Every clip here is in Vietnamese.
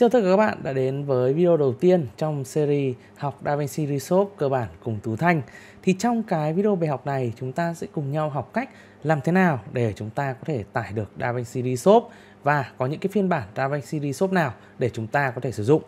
Xin chào các bạn đã đến với video đầu tiên trong series học DaVinci Resolve cơ bản cùng Tú Thanh. Thì trong cái video bài học này chúng ta sẽ cùng nhau học cách làm thế nào để chúng ta có thể tải được DaVinci Resolve và có những cái phiên bản DaVinci Resolve nào để chúng ta có thể sử dụng.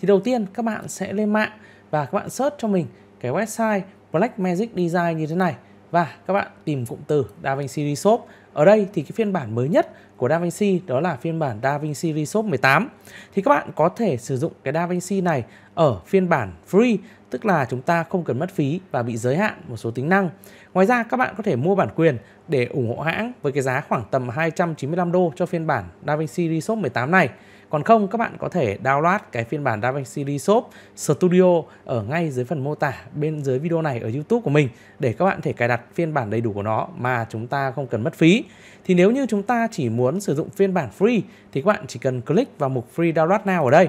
Thì đầu tiên các bạn sẽ lên mạng và các bạn search cho mình cái website Black Magic Design như thế này và các bạn tìm cụm từ DaVinci Resolve. Ở đây thì cái phiên bản mới nhất của DaVinci đó là phiên bản DaVinci Resolve 18 thì các bạn có thể sử dụng cái DaVinci này ở phiên bản free tức là chúng ta không cần mất phí và bị giới hạn một số tính năng. Ngoài ra các bạn có thể mua bản quyền để ủng hộ hãng với cái giá khoảng tầm 295 đô cho phiên bản DaVinci Resolve 18 này. Còn không, các bạn có thể download cái phiên bản DaVinci Resolve Studio ở ngay dưới phần mô tả bên dưới video này ở YouTube của mình để các bạn thể cài đặt phiên bản đầy đủ của nó mà chúng ta không cần mất phí. Thì nếu như chúng ta chỉ muốn sử dụng phiên bản free thì các bạn chỉ cần click vào mục Free Download Now ở đây.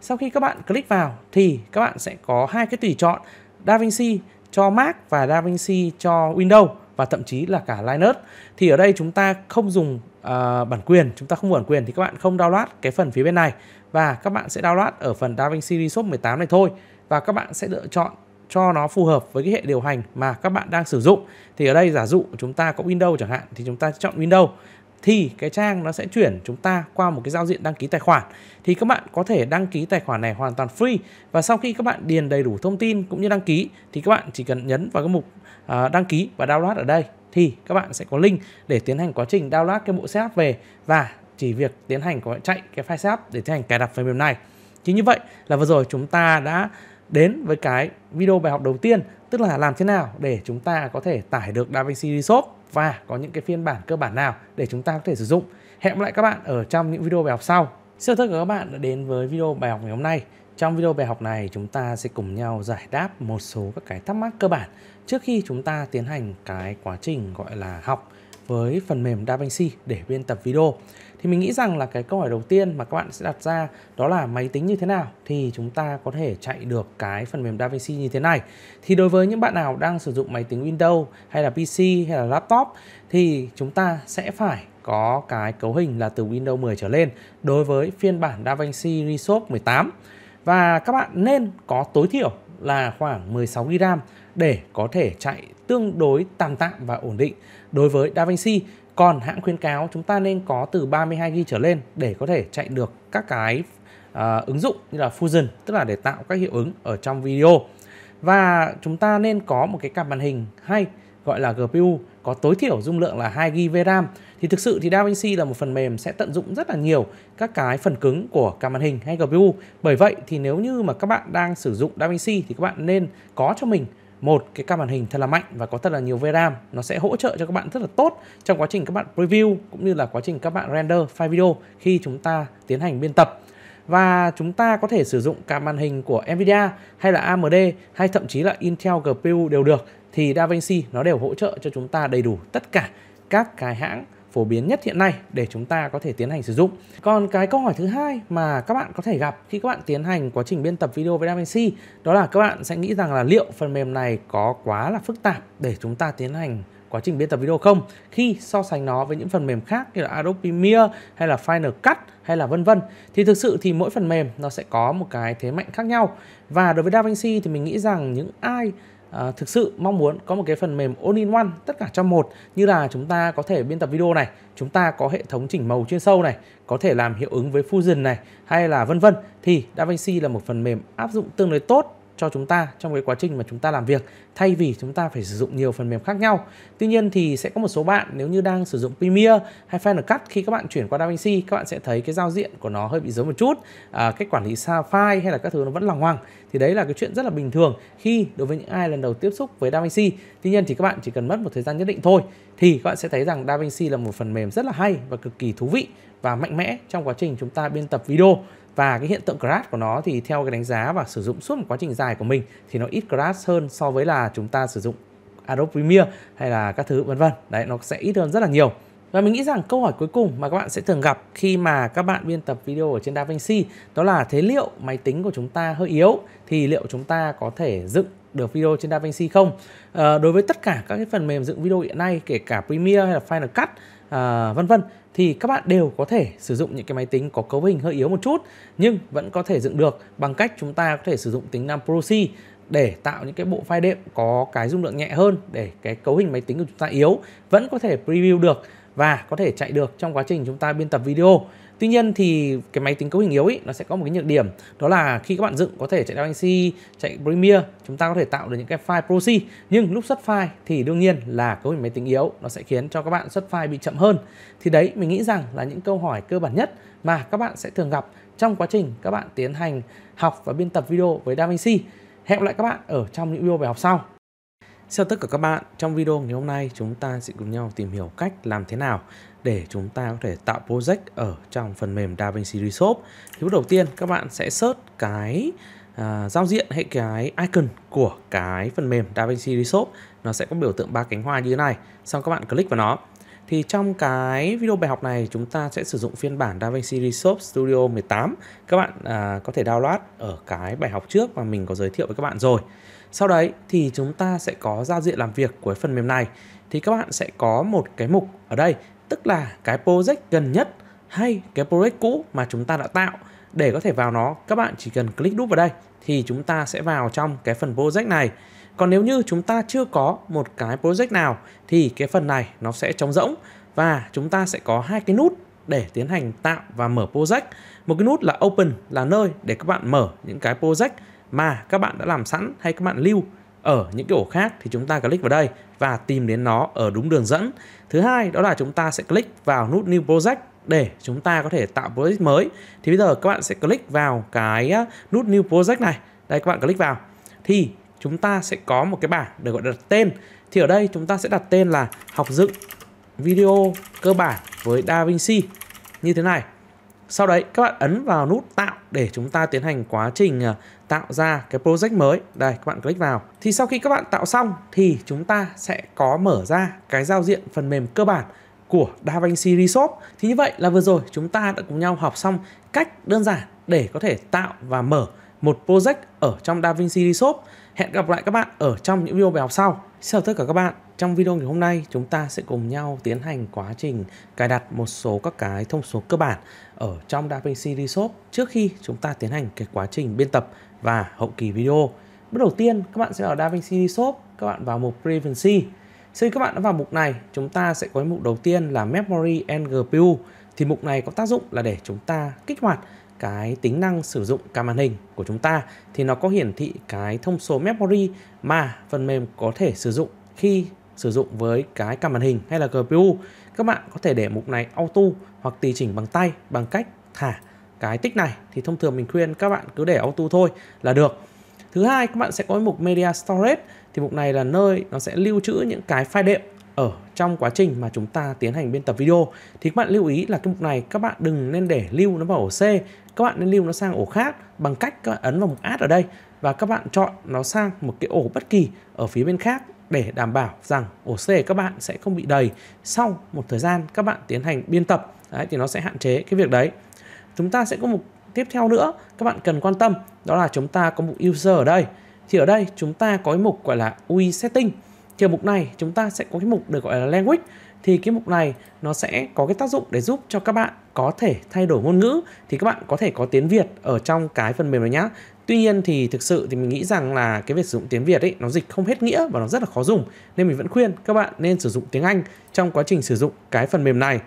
Sau khi các bạn click vào thì các bạn sẽ có hai cái tùy chọn DaVinci cho Mac và DaVinci cho Windows và thậm chí là cả Linux. Thì ở đây chúng ta không dùng uh, bản quyền chúng ta không mua bản quyền thì các bạn không download cái phần phía bên này và các bạn sẽ download ở phần DaVinci Resolve 18 này thôi và các bạn sẽ lựa chọn cho nó phù hợp với cái hệ điều hành mà các bạn đang sử dụng thì ở đây giả dụ chúng ta có Windows chẳng hạn thì chúng ta chọn Windows thì cái trang nó sẽ chuyển chúng ta qua một cái giao diện đăng ký tài khoản thì các bạn có thể đăng ký tài khoản này hoàn toàn free và sau khi các bạn điền đầy đủ thông tin cũng như đăng ký thì các bạn chỉ cần nhấn vào cái mục à, đăng ký và download ở đây thì các bạn sẽ có link để tiến hành quá trình download cái bộ setup về và chỉ việc tiến hành có chạy cái file setup để tiến hành cài đặt phần mềm này chính như vậy là vừa rồi chúng ta đã đến với cái video bài học đầu tiên tức là làm thế nào để chúng ta có thể tải được DaVinci Resolve và có những cái phiên bản cơ bản nào để chúng ta có thể sử dụng. Hẹn gặp lại các bạn ở trong những video bài học sau. Xin chào tất cả các bạn đã đến với video bài học ngày hôm nay. Trong video bài học này chúng ta sẽ cùng nhau giải đáp một số các cái thắc mắc cơ bản trước khi chúng ta tiến hành cái quá trình gọi là học với phần mềm DaVinci để biên tập video thì mình nghĩ rằng là cái câu hỏi đầu tiên mà các bạn sẽ đặt ra đó là máy tính như thế nào thì chúng ta có thể chạy được cái phần mềm DaVinci như thế này. Thì đối với những bạn nào đang sử dụng máy tính Windows hay là PC hay là laptop thì chúng ta sẽ phải có cái cấu hình là từ Windows 10 trở lên đối với phiên bản DaVinci Resolve 18 và các bạn nên có tối thiểu là khoảng 16 GB để có thể chạy tương đối tạm tạm và ổn định đối với DaVinci còn hãng khuyến cáo chúng ta nên có từ 32 GB trở lên để có thể chạy được các cái uh, ứng dụng như là Fusion, tức là để tạo các hiệu ứng ở trong video. Và chúng ta nên có một cái card màn hình hay gọi là GPU có tối thiểu dung lượng là 2 GB RAM thì thực sự thì DaVinci là một phần mềm sẽ tận dụng rất là nhiều các cái phần cứng của cả màn hình hay GPU. Bởi vậy thì nếu như mà các bạn đang sử dụng DaVinci thì các bạn nên có cho mình một cái card màn hình thật là mạnh và có thật là nhiều VRAM nó sẽ hỗ trợ cho các bạn rất là tốt trong quá trình các bạn preview cũng như là quá trình các bạn render file video khi chúng ta tiến hành biên tập và chúng ta có thể sử dụng cả màn hình của Nvidia hay là AMD hay thậm chí là Intel GPU đều được thì DaVinci nó đều hỗ trợ cho chúng ta đầy đủ tất cả các cái hãng phổ biến nhất hiện nay để chúng ta có thể tiến hành sử dụng. Còn cái câu hỏi thứ hai mà các bạn có thể gặp khi các bạn tiến hành quá trình biên tập video với DaVinci đó là các bạn sẽ nghĩ rằng là liệu phần mềm này có quá là phức tạp để chúng ta tiến hành quá trình biên tập video không khi so sánh nó với những phần mềm khác như là Adobe Premiere hay là Final Cut hay là vân vân thì thực sự thì mỗi phần mềm nó sẽ có một cái thế mạnh khác nhau và đối với DaVinci thì mình nghĩ rằng những ai à, thực sự mong muốn có một cái phần mềm all in one tất cả trong một như là chúng ta có thể biên tập video này chúng ta có hệ thống chỉnh màu chuyên sâu này có thể làm hiệu ứng với fusion này hay là vân vân thì DaVinci là một phần mềm áp dụng tương đối tốt cho chúng ta trong cái quá trình mà chúng ta làm việc thay vì chúng ta phải sử dụng nhiều phần mềm khác nhau. Tuy nhiên thì sẽ có một số bạn nếu như đang sử dụng Premiere hay Final Cut khi các bạn chuyển qua DaVinci các bạn sẽ thấy cái giao diện của nó hơi bị giống một chút, à, cách quản lý sao file hay là các thứ nó vẫn lòng hoàng. Thì đấy là cái chuyện rất là bình thường khi đối với những ai lần đầu tiếp xúc với DaVinci. Tuy nhiên thì các bạn chỉ cần mất một thời gian nhất định thôi thì các bạn sẽ thấy rằng DaVinci là một phần mềm rất là hay và cực kỳ thú vị và mạnh mẽ trong quá trình chúng ta biên tập video và cái hiện tượng crash của nó thì theo cái đánh giá và sử dụng suốt một quá trình dài của mình thì nó ít crash hơn so với là chúng ta sử dụng Adobe Premiere hay là các thứ vân vân đấy nó sẽ ít hơn rất là nhiều và mình nghĩ rằng câu hỏi cuối cùng mà các bạn sẽ thường gặp khi mà các bạn biên tập video ở trên DaVinci đó là thế liệu máy tính của chúng ta hơi yếu thì liệu chúng ta có thể dựng được video trên DaVinci không? À, đối với tất cả các cái phần mềm dựng video hiện nay kể cả Premiere hay là Final Cut À, vân vân thì các bạn đều có thể sử dụng những cái máy tính có cấu hình hơi yếu một chút nhưng vẫn có thể dựng được bằng cách chúng ta có thể sử dụng tính năng proxy để tạo những cái bộ file đệm có cái dung lượng nhẹ hơn để cái cấu hình máy tính của chúng ta yếu vẫn có thể preview được và có thể chạy được trong quá trình chúng ta biên tập video Tuy nhiên thì cái máy tính cấu hình yếu ấy nó sẽ có một cái nhược điểm đó là khi các bạn dựng có thể chạy DaVinci, chạy Premiere chúng ta có thể tạo được những cái file proxy nhưng lúc xuất file thì đương nhiên là cấu hình máy tính yếu nó sẽ khiến cho các bạn xuất file bị chậm hơn. Thì đấy mình nghĩ rằng là những câu hỏi cơ bản nhất mà các bạn sẽ thường gặp trong quá trình các bạn tiến hành học và biên tập video với DaVinci. Hẹn gặp lại các bạn ở trong những video bài học sau. Xin tất cả các bạn, trong video ngày hôm nay chúng ta sẽ cùng nhau tìm hiểu cách làm thế nào để chúng ta có thể tạo project ở trong phần mềm DaVinci Resolve thì bước đầu tiên các bạn sẽ search cái à, giao diện hay cái icon của cái phần mềm DaVinci Resolve nó sẽ có biểu tượng ba cánh hoa như thế này xong các bạn click vào nó thì trong cái video bài học này chúng ta sẽ sử dụng phiên bản DaVinci Resolve Studio 18 các bạn à, có thể download ở cái bài học trước mà mình có giới thiệu với các bạn rồi sau đấy thì chúng ta sẽ có giao diện làm việc của phần mềm này thì các bạn sẽ có một cái mục ở đây tức là cái project gần nhất hay cái project cũ mà chúng ta đã tạo để có thể vào nó các bạn chỉ cần click đúp vào đây thì chúng ta sẽ vào trong cái phần project này còn nếu như chúng ta chưa có một cái project nào thì cái phần này nó sẽ trống rỗng và chúng ta sẽ có hai cái nút để tiến hành tạo và mở project một cái nút là open là nơi để các bạn mở những cái project mà các bạn đã làm sẵn hay các bạn lưu ở những cái ổ khác thì chúng ta click vào đây và tìm đến nó ở đúng đường dẫn. Thứ hai đó là chúng ta sẽ click vào nút New Project để chúng ta có thể tạo project mới. Thì bây giờ các bạn sẽ click vào cái nút New Project này. Đây các bạn click vào. Thì chúng ta sẽ có một cái bảng được gọi là tên. Thì ở đây chúng ta sẽ đặt tên là học dựng video cơ bản với DaVinci như thế này. Sau đấy các bạn ấn vào nút tạo để chúng ta tiến hành quá trình à, tạo ra cái project mới đây các bạn click vào thì sau khi các bạn tạo xong thì chúng ta sẽ có mở ra cái giao diện phần mềm cơ bản của DaVinci Resolve thì như vậy là vừa rồi chúng ta đã cùng nhau học xong cách đơn giản để có thể tạo và mở một project ở trong DaVinci Resolve hẹn gặp lại các bạn ở trong những video bài học sau Xin chào tất cả các bạn, trong video ngày hôm nay chúng ta sẽ cùng nhau tiến hành quá trình cài đặt một số các cái thông số cơ bản ở trong DaVinci Resolve trước khi chúng ta tiến hành cái quá trình biên tập và hậu kỳ video. Bước đầu tiên các bạn sẽ vào DaVinci Resolve, các bạn vào mục Privacy. Sau khi các bạn đã vào mục này, chúng ta sẽ có cái mục đầu tiên là Memory and GPU. Thì mục này có tác dụng là để chúng ta kích hoạt cái tính năng sử dụng cam màn hình của chúng ta thì nó có hiển thị cái thông số memory mà phần mềm có thể sử dụng khi sử dụng với cái cam màn hình hay là GPU. Các bạn có thể để mục này auto hoặc tùy chỉnh bằng tay bằng cách thả cái tích này thì thông thường mình khuyên các bạn cứ để auto thôi là được thứ hai các bạn sẽ có mục media storage thì mục này là nơi nó sẽ lưu trữ những cái file đệm ở trong quá trình mà chúng ta tiến hành biên tập video thì các bạn lưu ý là cái mục này các bạn đừng nên để lưu nó vào ổ C các bạn nên lưu nó sang ổ khác bằng cách các bạn ấn vào mục add ở đây và các bạn chọn nó sang một cái ổ bất kỳ ở phía bên khác để đảm bảo rằng ổ C các bạn sẽ không bị đầy sau một thời gian các bạn tiến hành biên tập đấy, thì nó sẽ hạn chế cái việc đấy chúng ta sẽ có một tiếp theo nữa các bạn cần quan tâm đó là chúng ta có mục user ở đây thì ở đây chúng ta có cái mục gọi là UI setting thì ở mục này chúng ta sẽ có cái mục được gọi là language thì cái mục này nó sẽ có cái tác dụng để giúp cho các bạn có thể thay đổi ngôn ngữ thì các bạn có thể có tiếng Việt ở trong cái phần mềm này nhá. Tuy nhiên thì thực sự thì mình nghĩ rằng là cái việc sử dụng tiếng Việt ấy nó dịch không hết nghĩa và nó rất là khó dùng nên mình vẫn khuyên các bạn nên sử dụng tiếng Anh trong quá trình sử dụng cái phần mềm này.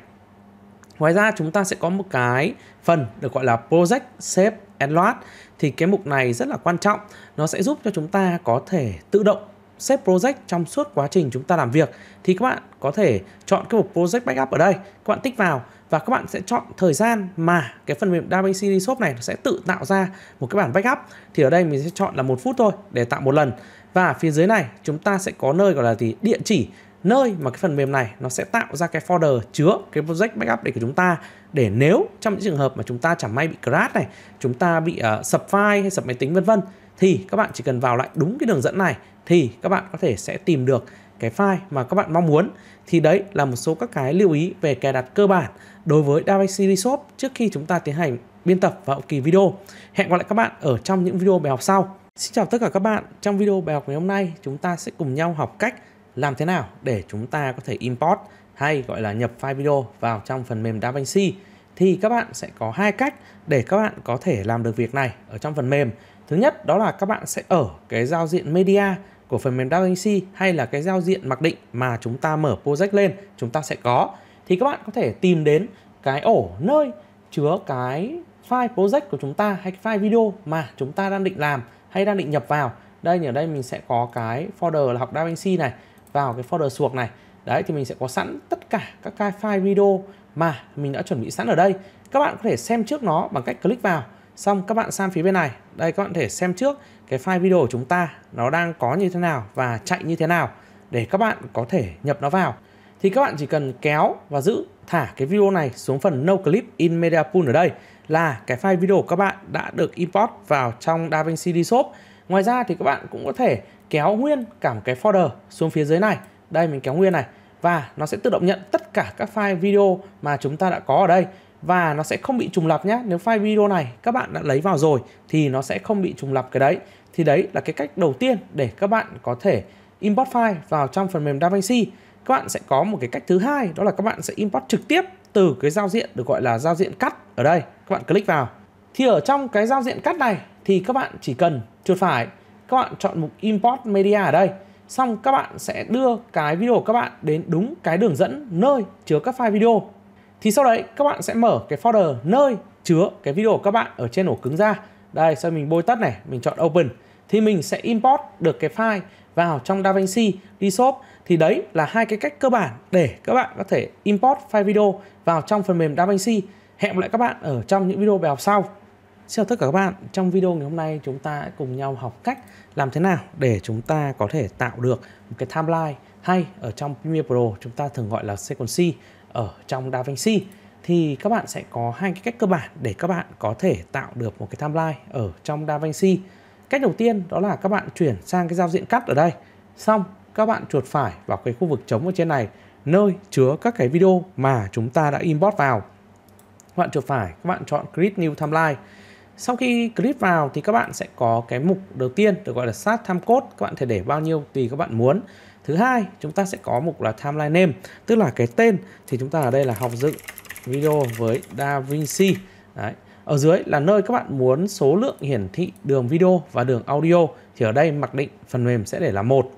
Ngoài ra chúng ta sẽ có một cái phần được gọi là Project Save and Load thì cái mục này rất là quan trọng. Nó sẽ giúp cho chúng ta có thể tự động save project trong suốt quá trình chúng ta làm việc thì các bạn có thể chọn cái mục project backup ở đây các bạn tích vào và các bạn sẽ chọn thời gian mà cái phần mềm Database CD Shop này nó sẽ tự tạo ra một cái bản backup thì ở đây mình sẽ chọn là một phút thôi để tạo một lần và phía dưới này chúng ta sẽ có nơi gọi là gì địa chỉ nơi mà cái phần mềm này nó sẽ tạo ra cái folder chứa cái project backup để của chúng ta để nếu trong những trường hợp mà chúng ta chẳng may bị crash này, chúng ta bị uh, sập file hay sập máy tính vân vân thì các bạn chỉ cần vào lại đúng cái đường dẫn này thì các bạn có thể sẽ tìm được cái file mà các bạn mong muốn. Thì đấy là một số các cái lưu ý về cài đặt cơ bản đối với DaVinci Resolve trước khi chúng ta tiến hành biên tập và hậu kỳ video. Hẹn gặp lại các bạn ở trong những video bài học sau. Xin chào tất cả các bạn, trong video bài học ngày hôm nay chúng ta sẽ cùng nhau học cách làm thế nào để chúng ta có thể import hay gọi là nhập file video vào trong phần mềm DaVinci thì các bạn sẽ có hai cách để các bạn có thể làm được việc này ở trong phần mềm. Thứ nhất đó là các bạn sẽ ở cái giao diện media của phần mềm DaVinci hay là cái giao diện mặc định mà chúng ta mở project lên chúng ta sẽ có thì các bạn có thể tìm đến cái ổ nơi chứa cái file project của chúng ta hay cái file video mà chúng ta đang định làm hay đang định nhập vào đây ở đây mình sẽ có cái folder là học DaVinci này vào cái folder suộc này đấy thì mình sẽ có sẵn tất cả các cái file video mà mình đã chuẩn bị sẵn ở đây các bạn có thể xem trước nó bằng cách click vào xong các bạn sang phía bên này đây các bạn có thể xem trước cái file video của chúng ta nó đang có như thế nào và chạy như thế nào để các bạn có thể nhập nó vào thì các bạn chỉ cần kéo và giữ thả cái video này xuống phần No Clip in Media Pool ở đây là cái file video của các bạn đã được import vào trong DaVinci Resolve. Ngoài ra thì các bạn cũng có thể kéo nguyên cả một cái folder xuống phía dưới này đây mình kéo nguyên này và nó sẽ tự động nhận tất cả các file video mà chúng ta đã có ở đây và nó sẽ không bị trùng lập nhé nếu file video này các bạn đã lấy vào rồi thì nó sẽ không bị trùng lập cái đấy thì đấy là cái cách đầu tiên để các bạn có thể import file vào trong phần mềm DaVinci các bạn sẽ có một cái cách thứ hai đó là các bạn sẽ import trực tiếp từ cái giao diện được gọi là giao diện cắt ở đây các bạn click vào thì ở trong cái giao diện cắt này thì các bạn chỉ cần chuột phải các bạn chọn mục import media ở đây xong các bạn sẽ đưa cái video của các bạn đến đúng cái đường dẫn nơi chứa các file video thì sau đấy các bạn sẽ mở cái folder nơi chứa cái video của các bạn ở trên ổ cứng ra đây sau mình bôi tắt này mình chọn open thì mình sẽ import được cái file vào trong DaVinci Resolve thì đấy là hai cái cách cơ bản để các bạn có thể import file video vào trong phần mềm DaVinci hẹn lại các bạn ở trong những video bài học sau Xin chào tất cả các bạn, trong video ngày hôm nay chúng ta cùng nhau học cách làm thế nào để chúng ta có thể tạo được một cái timeline hay ở trong Premiere Pro chúng ta thường gọi là sequence ở trong DaVinci thì các bạn sẽ có hai cái cách cơ bản để các bạn có thể tạo được một cái timeline ở trong DaVinci. Cách đầu tiên đó là các bạn chuyển sang cái giao diện cắt ở đây. Xong các bạn chuột phải vào cái khu vực trống ở trên này nơi chứa các cái video mà chúng ta đã import vào. Các bạn chuột phải, các bạn chọn Create New Timeline sau khi click vào thì các bạn sẽ có cái mục đầu tiên được gọi là sát tham cốt các bạn thể để bao nhiêu tùy các bạn muốn thứ hai chúng ta sẽ có mục là timeline name tức là cái tên thì chúng ta ở đây là học dựng video với DaVinci Đấy. ở dưới là nơi các bạn muốn số lượng hiển thị đường video và đường audio thì ở đây mặc định phần mềm sẽ để là một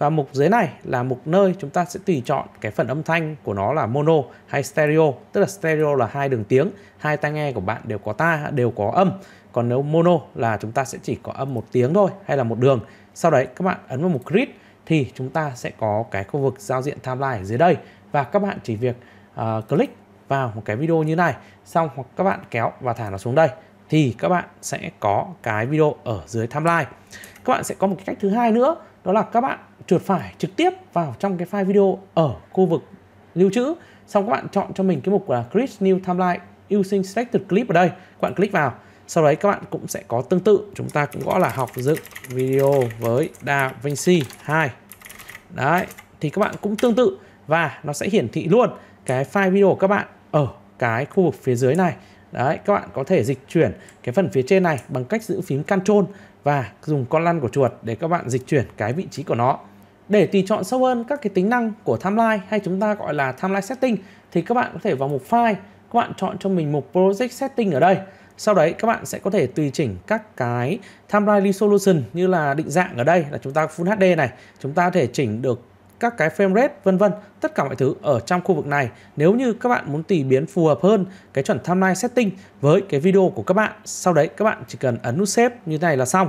và mục dưới này là mục nơi chúng ta sẽ tùy chọn cái phần âm thanh của nó là mono hay stereo, tức là stereo là hai đường tiếng, hai tai nghe của bạn đều có ta đều có âm. Còn nếu mono là chúng ta sẽ chỉ có âm một tiếng thôi hay là một đường. Sau đấy các bạn ấn vào mục grid thì chúng ta sẽ có cái khu vực giao diện timeline ở dưới đây và các bạn chỉ việc uh, click vào một cái video như này xong hoặc các bạn kéo và thả nó xuống đây thì các bạn sẽ có cái video ở dưới timeline. Các bạn sẽ có một cái cách thứ hai nữa đó là các bạn chuột phải trực tiếp vào trong cái file video ở khu vực lưu trữ xong các bạn chọn cho mình cái mục là create new timeline using selected clip ở đây các bạn click vào sau đấy các bạn cũng sẽ có tương tự chúng ta cũng gõ là học dựng video với Da Vinci 2 đấy thì các bạn cũng tương tự và nó sẽ hiển thị luôn cái file video của các bạn ở cái khu vực phía dưới này đấy các bạn có thể dịch chuyển cái phần phía trên này bằng cách giữ phím Ctrl và dùng con lăn của chuột để các bạn dịch chuyển cái vị trí của nó để tùy chọn sâu hơn các cái tính năng của timeline hay chúng ta gọi là timeline setting thì các bạn có thể vào mục file, các bạn chọn cho mình mục project setting ở đây. Sau đấy các bạn sẽ có thể tùy chỉnh các cái timeline resolution như là định dạng ở đây là chúng ta Full HD này, chúng ta có thể chỉnh được các cái frame rate vân vân, tất cả mọi thứ ở trong khu vực này. Nếu như các bạn muốn tùy biến phù hợp hơn cái chuẩn timeline setting với cái video của các bạn, sau đấy các bạn chỉ cần ấn nút save như thế này là xong.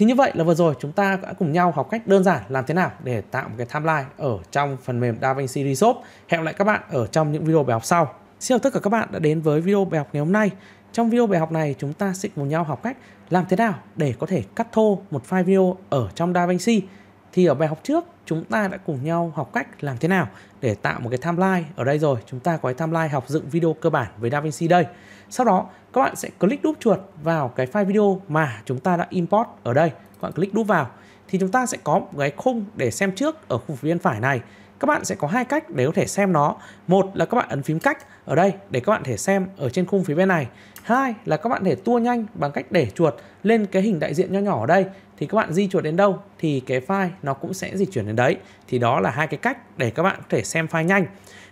Thì như vậy là vừa rồi chúng ta đã cùng nhau học cách đơn giản làm thế nào để tạo một cái timeline ở trong phần mềm DaVinci Resolve. Hẹn lại các bạn ở trong những video bài học sau. Xin chào tất cả các bạn đã đến với video bài học ngày hôm nay. Trong video bài học này chúng ta sẽ cùng nhau học cách làm thế nào để có thể cắt thô một file video ở trong DaVinci. Thì ở bài học trước chúng ta đã cùng nhau học cách làm thế nào để tạo một cái timeline ở đây rồi. Chúng ta có cái timeline học dựng video cơ bản với DaVinci đây. Sau đó các bạn sẽ click đúp chuột vào cái file video mà chúng ta đã import ở đây. Các bạn click đúp vào thì chúng ta sẽ có một cái khung để xem trước ở khu phía bên phải này. Các bạn sẽ có hai cách để có thể xem nó. Một là các bạn ấn phím cách ở đây để các bạn thể xem ở trên khung phía bên này. Hai là các bạn thể tua nhanh bằng cách để chuột lên cái hình đại diện nho nhỏ ở đây thì các bạn di chuột đến đâu thì cái file nó cũng sẽ di chuyển đến đấy. Thì đó là hai cái cách để các bạn có thể xem file nhanh.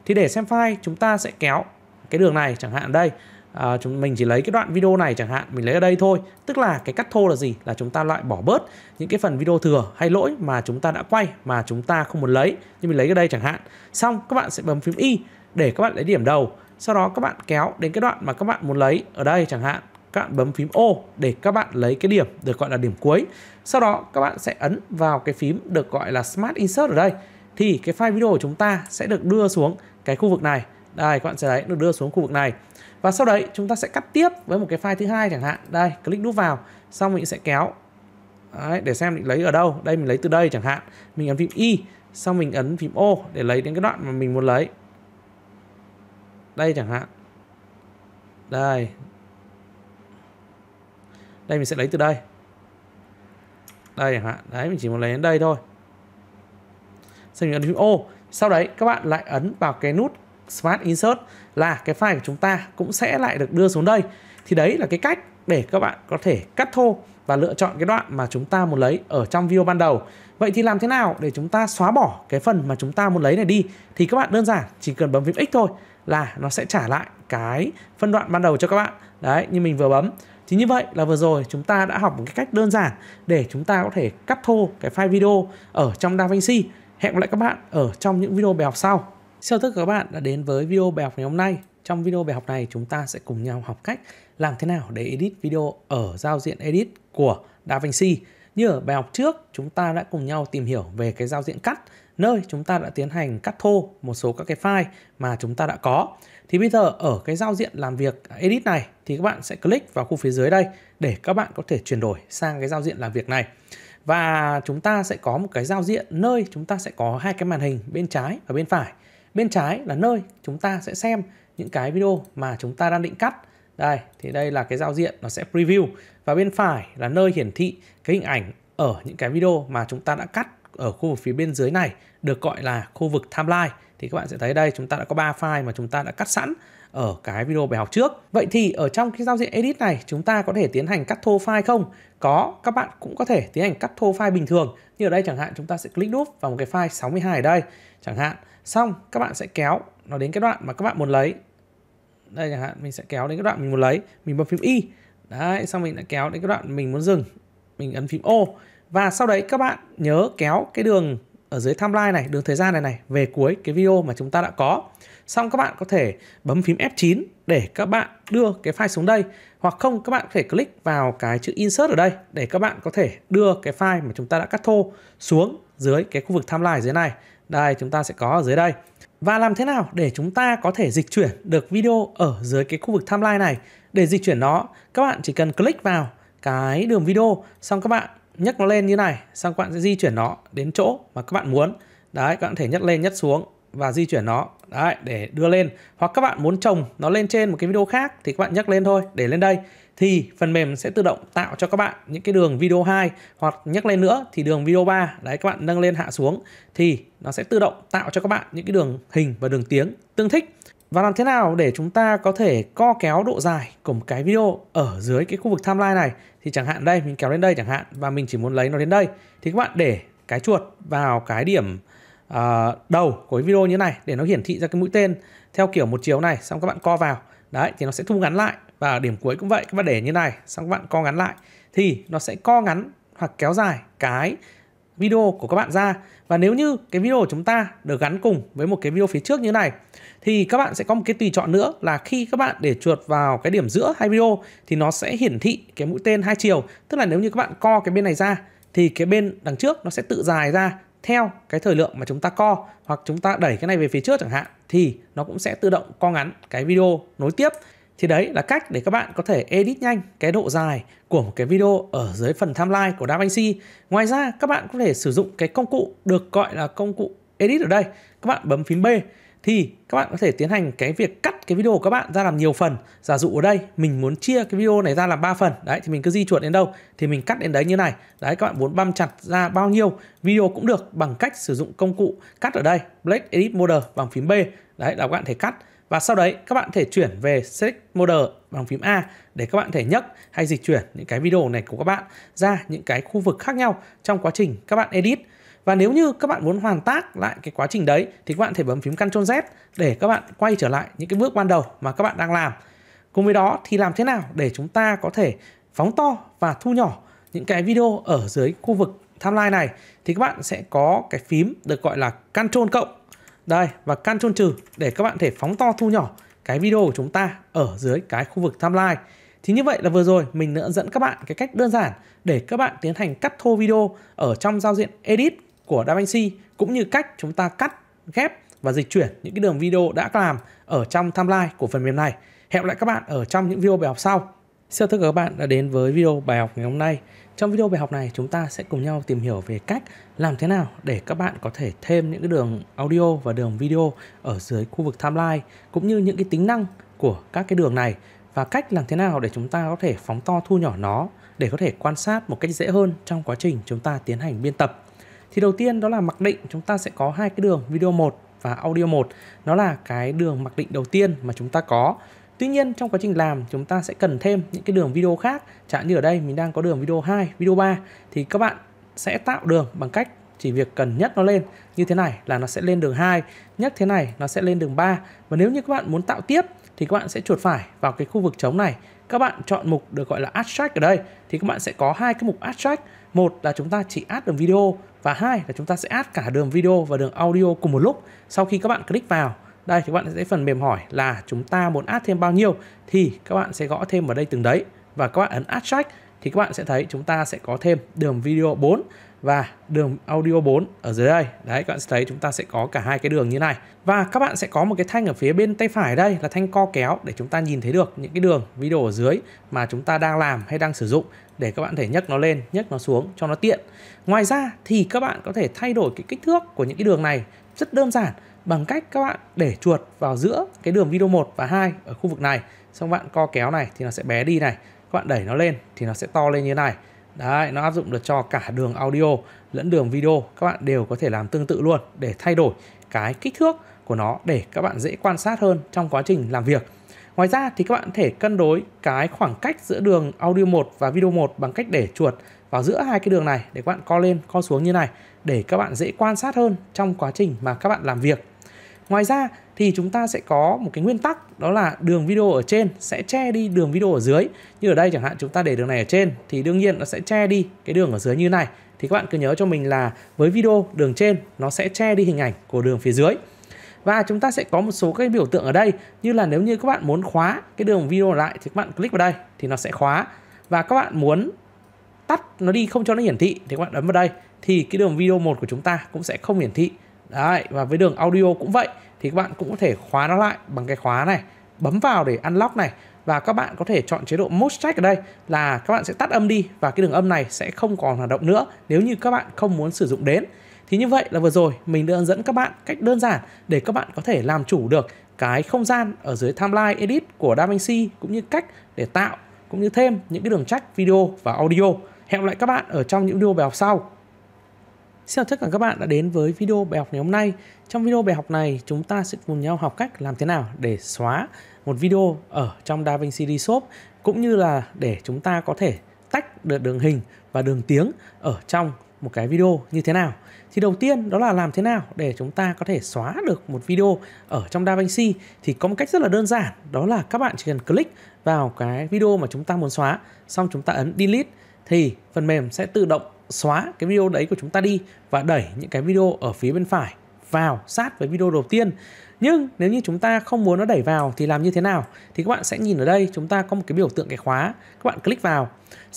Thì để xem file chúng ta sẽ kéo cái đường này chẳng hạn đây à, chúng mình chỉ lấy cái đoạn video này chẳng hạn mình lấy ở đây thôi tức là cái cắt thô là gì là chúng ta loại bỏ bớt những cái phần video thừa hay lỗi mà chúng ta đã quay mà chúng ta không muốn lấy nhưng mình lấy ở đây chẳng hạn xong các bạn sẽ bấm phím y để các bạn lấy điểm đầu sau đó các bạn kéo đến cái đoạn mà các bạn muốn lấy ở đây chẳng hạn các bạn bấm phím ô để các bạn lấy cái điểm được gọi là điểm cuối sau đó các bạn sẽ ấn vào cái phím được gọi là smart insert ở đây thì cái file video của chúng ta sẽ được đưa xuống cái khu vực này đây các bạn sẽ thấy nó đưa xuống khu vực này. Và sau đấy chúng ta sẽ cắt tiếp với một cái file thứ hai chẳng hạn. Đây, click nút vào, xong mình sẽ kéo. Đấy, để xem mình lấy ở đâu. Đây mình lấy từ đây chẳng hạn. Mình ấn phím Y, xong mình ấn phím O để lấy đến cái đoạn mà mình muốn lấy. Đây chẳng hạn. Đây. Đây mình sẽ lấy từ đây. Đây chẳng hạn. Đấy mình chỉ muốn lấy đến đây thôi. Xong mình ấn phím O. Sau đấy các bạn lại ấn vào cái nút Smart Insert là cái file của chúng ta cũng sẽ lại được đưa xuống đây. Thì đấy là cái cách để các bạn có thể cắt thô và lựa chọn cái đoạn mà chúng ta muốn lấy ở trong video ban đầu. Vậy thì làm thế nào để chúng ta xóa bỏ cái phần mà chúng ta muốn lấy này đi? Thì các bạn đơn giản chỉ cần bấm phím X thôi là nó sẽ trả lại cái phân đoạn ban đầu cho các bạn. Đấy, như mình vừa bấm. Thì như vậy là vừa rồi chúng ta đã học một cái cách đơn giản để chúng ta có thể cắt thô cái file video ở trong DaVinci. Hẹn gặp lại các bạn ở trong những video bài học sau. Xin chào tất cả các bạn đã đến với video bài học ngày hôm nay. Trong video bài học này chúng ta sẽ cùng nhau học cách làm thế nào để edit video ở giao diện edit của DaVinci. Như ở bài học trước chúng ta đã cùng nhau tìm hiểu về cái giao diện cắt nơi chúng ta đã tiến hành cắt thô một số các cái file mà chúng ta đã có. Thì bây giờ ở cái giao diện làm việc edit này thì các bạn sẽ click vào khu phía dưới đây để các bạn có thể chuyển đổi sang cái giao diện làm việc này và chúng ta sẽ có một cái giao diện nơi chúng ta sẽ có hai cái màn hình bên trái và bên phải Bên trái là nơi chúng ta sẽ xem những cái video mà chúng ta đang định cắt. Đây, thì đây là cái giao diện nó sẽ preview và bên phải là nơi hiển thị cái hình ảnh ở những cái video mà chúng ta đã cắt ở khu vực phía bên dưới này được gọi là khu vực timeline. Thì các bạn sẽ thấy đây chúng ta đã có 3 file mà chúng ta đã cắt sẵn ở cái video bài học trước. Vậy thì ở trong cái giao diện edit này chúng ta có thể tiến hành cắt thô file không? Có, các bạn cũng có thể tiến hành cắt thô file bình thường. Như ở đây chẳng hạn chúng ta sẽ click đúp vào một cái file 62 ở đây chẳng hạn xong các bạn sẽ kéo nó đến cái đoạn mà các bạn muốn lấy đây chẳng hạn mình sẽ kéo đến cái đoạn mình muốn lấy mình bấm phím y đấy xong mình đã kéo đến cái đoạn mình muốn dừng mình ấn phím ô và sau đấy các bạn nhớ kéo cái đường ở dưới timeline này, đường thời gian này này về cuối cái video mà chúng ta đã có. Xong các bạn có thể bấm phím F9 để các bạn đưa cái file xuống đây hoặc không các bạn có thể click vào cái chữ insert ở đây để các bạn có thể đưa cái file mà chúng ta đã cắt thô xuống dưới cái khu vực timeline dưới này. Đây, chúng ta sẽ có ở dưới đây. Và làm thế nào để chúng ta có thể dịch chuyển được video ở dưới cái khu vực timeline này? Để dịch chuyển nó, các bạn chỉ cần click vào cái đường video, xong các bạn nhấc nó lên như này, xong các bạn sẽ di chuyển nó đến chỗ mà các bạn muốn. Đấy, các bạn có thể nhấc lên, nhấc xuống và di chuyển nó đấy để đưa lên. Hoặc các bạn muốn trồng nó lên trên một cái video khác thì các bạn nhấc lên thôi để lên đây thì phần mềm sẽ tự động tạo cho các bạn những cái đường video 2 hoặc nhắc lên nữa thì đường video 3 đấy các bạn nâng lên hạ xuống thì nó sẽ tự động tạo cho các bạn những cái đường hình và đường tiếng tương thích và làm thế nào để chúng ta có thể co kéo độ dài của một cái video ở dưới cái khu vực timeline này thì chẳng hạn đây mình kéo lên đây chẳng hạn và mình chỉ muốn lấy nó đến đây thì các bạn để cái chuột vào cái điểm uh, đầu của cái video như này để nó hiển thị ra cái mũi tên theo kiểu một chiều này xong các bạn co vào đấy thì nó sẽ thu ngắn lại và điểm cuối cũng vậy các bạn để như này xong các bạn co ngắn lại thì nó sẽ co ngắn hoặc kéo dài cái video của các bạn ra và nếu như cái video của chúng ta được gắn cùng với một cái video phía trước như này thì các bạn sẽ có một cái tùy chọn nữa là khi các bạn để chuột vào cái điểm giữa hai video thì nó sẽ hiển thị cái mũi tên hai chiều tức là nếu như các bạn co cái bên này ra thì cái bên đằng trước nó sẽ tự dài ra theo cái thời lượng mà chúng ta co hoặc chúng ta đẩy cái này về phía trước chẳng hạn thì nó cũng sẽ tự động co ngắn cái video nối tiếp thì đấy là cách để các bạn có thể edit nhanh cái độ dài của một cái video ở dưới phần timeline của DaVinci. Ngoài ra các bạn có thể sử dụng cái công cụ được gọi là công cụ edit ở đây. Các bạn bấm phím B thì các bạn có thể tiến hành cái việc cắt cái video của các bạn ra làm nhiều phần. Giả dụ ở đây mình muốn chia cái video này ra làm 3 phần. Đấy thì mình cứ di chuột đến đâu thì mình cắt đến đấy như này. Đấy các bạn muốn băm chặt ra bao nhiêu video cũng được bằng cách sử dụng công cụ cắt ở đây, Blade Edit Mode bằng phím B. Đấy là các bạn thể cắt và sau đấy các bạn thể chuyển về Select mode bằng phím A để các bạn thể nhấc hay dịch chuyển những cái video này của các bạn ra những cái khu vực khác nhau trong quá trình các bạn edit. Và nếu như các bạn muốn hoàn tác lại cái quá trình đấy thì các bạn thể bấm phím Ctrl Z để các bạn quay trở lại những cái bước ban đầu mà các bạn đang làm. Cùng với đó thì làm thế nào để chúng ta có thể phóng to và thu nhỏ những cái video ở dưới khu vực timeline này thì các bạn sẽ có cái phím được gọi là Ctrl cộng đây, và Ctrl trừ để các bạn thể phóng to thu nhỏ cái video của chúng ta ở dưới cái khu vực timeline. Thì như vậy là vừa rồi mình đã dẫn các bạn cái cách đơn giản để các bạn tiến hành cắt thô video ở trong giao diện Edit của DaVinci cũng như cách chúng ta cắt, ghép và dịch chuyển những cái đường video đã làm ở trong timeline của phần mềm này. Hẹn lại các bạn ở trong những video bài học sau. Xin chào tất cả các bạn đã đến với video bài học ngày hôm nay. Trong video bài học này chúng ta sẽ cùng nhau tìm hiểu về cách làm thế nào để các bạn có thể thêm những cái đường audio và đường video ở dưới khu vực timeline cũng như những cái tính năng của các cái đường này và cách làm thế nào để chúng ta có thể phóng to thu nhỏ nó để có thể quan sát một cách dễ hơn trong quá trình chúng ta tiến hành biên tập. Thì đầu tiên đó là mặc định chúng ta sẽ có hai cái đường video 1 và audio 1. Nó là cái đường mặc định đầu tiên mà chúng ta có Tuy nhiên trong quá trình làm chúng ta sẽ cần thêm những cái đường video khác chẳng như ở đây mình đang có đường video 2, video 3 thì các bạn sẽ tạo đường bằng cách chỉ việc cần nhấc nó lên như thế này là nó sẽ lên đường 2, nhấc thế này nó sẽ lên đường 3 và nếu như các bạn muốn tạo tiếp thì các bạn sẽ chuột phải vào cái khu vực trống này các bạn chọn mục được gọi là add track ở đây thì các bạn sẽ có hai cái mục add track một là chúng ta chỉ add đường video và hai là chúng ta sẽ add cả đường video và đường audio cùng một lúc sau khi các bạn click vào đây thì các bạn sẽ phần mềm hỏi là chúng ta muốn add thêm bao nhiêu thì các bạn sẽ gõ thêm vào đây từng đấy và các bạn ấn add track thì các bạn sẽ thấy chúng ta sẽ có thêm đường video 4 và đường audio 4 ở dưới đây. Đấy các bạn sẽ thấy chúng ta sẽ có cả hai cái đường như này. Và các bạn sẽ có một cái thanh ở phía bên tay phải đây là thanh co kéo để chúng ta nhìn thấy được những cái đường video ở dưới mà chúng ta đang làm hay đang sử dụng để các bạn thể nhấc nó lên, nhấc nó xuống cho nó tiện. Ngoài ra thì các bạn có thể thay đổi cái kích thước của những cái đường này rất đơn giản bằng cách các bạn để chuột vào giữa cái đường video 1 và 2 ở khu vực này xong bạn co kéo này thì nó sẽ bé đi này các bạn đẩy nó lên thì nó sẽ to lên như này Đấy, nó áp dụng được cho cả đường audio lẫn đường video các bạn đều có thể làm tương tự luôn để thay đổi cái kích thước của nó để các bạn dễ quan sát hơn trong quá trình làm việc. Ngoài ra thì các bạn thể cân đối cái khoảng cách giữa đường audio 1 và video 1 bằng cách để chuột vào giữa hai cái đường này để các bạn co lên, co xuống như này để các bạn dễ quan sát hơn trong quá trình mà các bạn làm việc. Ngoài ra thì chúng ta sẽ có một cái nguyên tắc đó là đường video ở trên sẽ che đi đường video ở dưới. Như ở đây chẳng hạn chúng ta để đường này ở trên thì đương nhiên nó sẽ che đi cái đường ở dưới như này. Thì các bạn cứ nhớ cho mình là với video đường trên nó sẽ che đi hình ảnh của đường phía dưới. Và chúng ta sẽ có một số cái biểu tượng ở đây như là nếu như các bạn muốn khóa cái đường video lại thì các bạn click vào đây thì nó sẽ khóa. Và các bạn muốn tắt nó đi không cho nó hiển thị thì các bạn ấn vào đây thì cái đường video một của chúng ta cũng sẽ không hiển thị đấy và với đường audio cũng vậy thì các bạn cũng có thể khóa nó lại bằng cái khóa này bấm vào để unlock này và các bạn có thể chọn chế độ mode track ở đây là các bạn sẽ tắt âm đi và cái đường âm này sẽ không còn hoạt động nữa nếu như các bạn không muốn sử dụng đến thì như vậy là vừa rồi mình đã hướng dẫn các bạn cách đơn giản để các bạn có thể làm chủ được cái không gian ở dưới timeline edit của DaVinci cũng như cách để tạo cũng như thêm những cái đường track video và audio. Hẹn lại các bạn ở trong những video bài học sau. Xin chào tất cả các bạn đã đến với video bài học ngày hôm nay. Trong video bài học này, chúng ta sẽ cùng nhau học cách làm thế nào để xóa một video ở trong DaVinci Resolve cũng như là để chúng ta có thể tách được đường hình và đường tiếng ở trong một cái video như thế nào. Thì đầu tiên đó là làm thế nào để chúng ta có thể xóa được một video ở trong DaVinci thì có một cách rất là đơn giản, đó là các bạn chỉ cần click vào cái video mà chúng ta muốn xóa, xong chúng ta ấn delete thì phần mềm sẽ tự động xóa cái video đấy của chúng ta đi và đẩy những cái video ở phía bên phải vào sát với video đầu tiên nhưng nếu như chúng ta không muốn nó đẩy vào thì làm như thế nào? Thì các bạn sẽ nhìn ở đây chúng ta có một cái biểu tượng cái khóa. Các bạn click vào.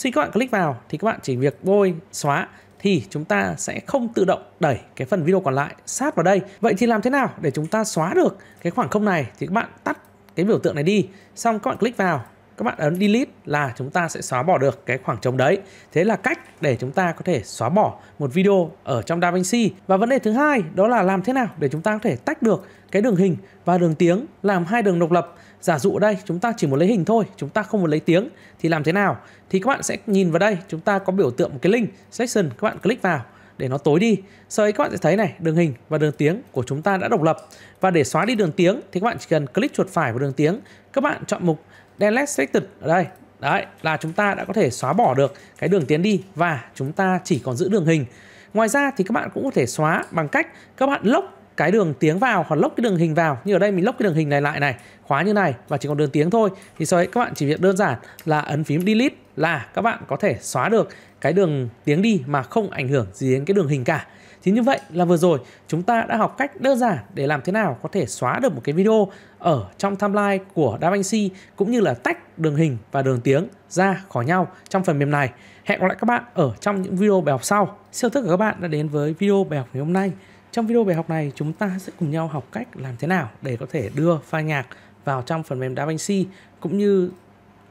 Khi các bạn click vào thì các bạn chỉ việc bôi xóa thì chúng ta sẽ không tự động đẩy cái phần video còn lại sát vào đây. Vậy thì làm thế nào để chúng ta xóa được cái khoảng không này thì các bạn tắt cái biểu tượng này đi. Xong các bạn click vào các bạn ấn delete là chúng ta sẽ xóa bỏ được cái khoảng trống đấy. Thế là cách để chúng ta có thể xóa bỏ một video ở trong DaVinci. Và vấn đề thứ hai đó là làm thế nào để chúng ta có thể tách được cái đường hình và đường tiếng làm hai đường độc lập. Giả dụ đây chúng ta chỉ muốn lấy hình thôi, chúng ta không muốn lấy tiếng thì làm thế nào? Thì các bạn sẽ nhìn vào đây, chúng ta có biểu tượng một cái link section, các bạn click vào để nó tối đi. Sau đấy các bạn sẽ thấy này, đường hình và đường tiếng của chúng ta đã độc lập. Và để xóa đi đường tiếng thì các bạn chỉ cần click chuột phải vào đường tiếng, các bạn chọn mục delete selected ở đây đấy là chúng ta đã có thể xóa bỏ được cái đường tiến đi và chúng ta chỉ còn giữ đường hình ngoài ra thì các bạn cũng có thể xóa bằng cách các bạn lốc cái đường tiếng vào hoặc lốc cái đường hình vào như ở đây mình lốc cái đường hình này lại này khóa như này và chỉ còn đường tiếng thôi thì sau đấy các bạn chỉ việc đơn giản là ấn phím delete là các bạn có thể xóa được cái đường tiếng đi mà không ảnh hưởng gì đến cái đường hình cả Chính như vậy là vừa rồi chúng ta đã học cách đơn giản để làm thế nào có thể xóa được một cái video ở trong timeline của DaVinci cũng như là tách đường hình và đường tiếng ra khỏi nhau trong phần mềm này. Hẹn gặp lại các bạn ở trong những video bài học sau. Siêu thức của các bạn đã đến với video bài học ngày hôm nay. Trong video bài học này chúng ta sẽ cùng nhau học cách làm thế nào để có thể đưa file nhạc vào trong phần mềm DaVinci cũng như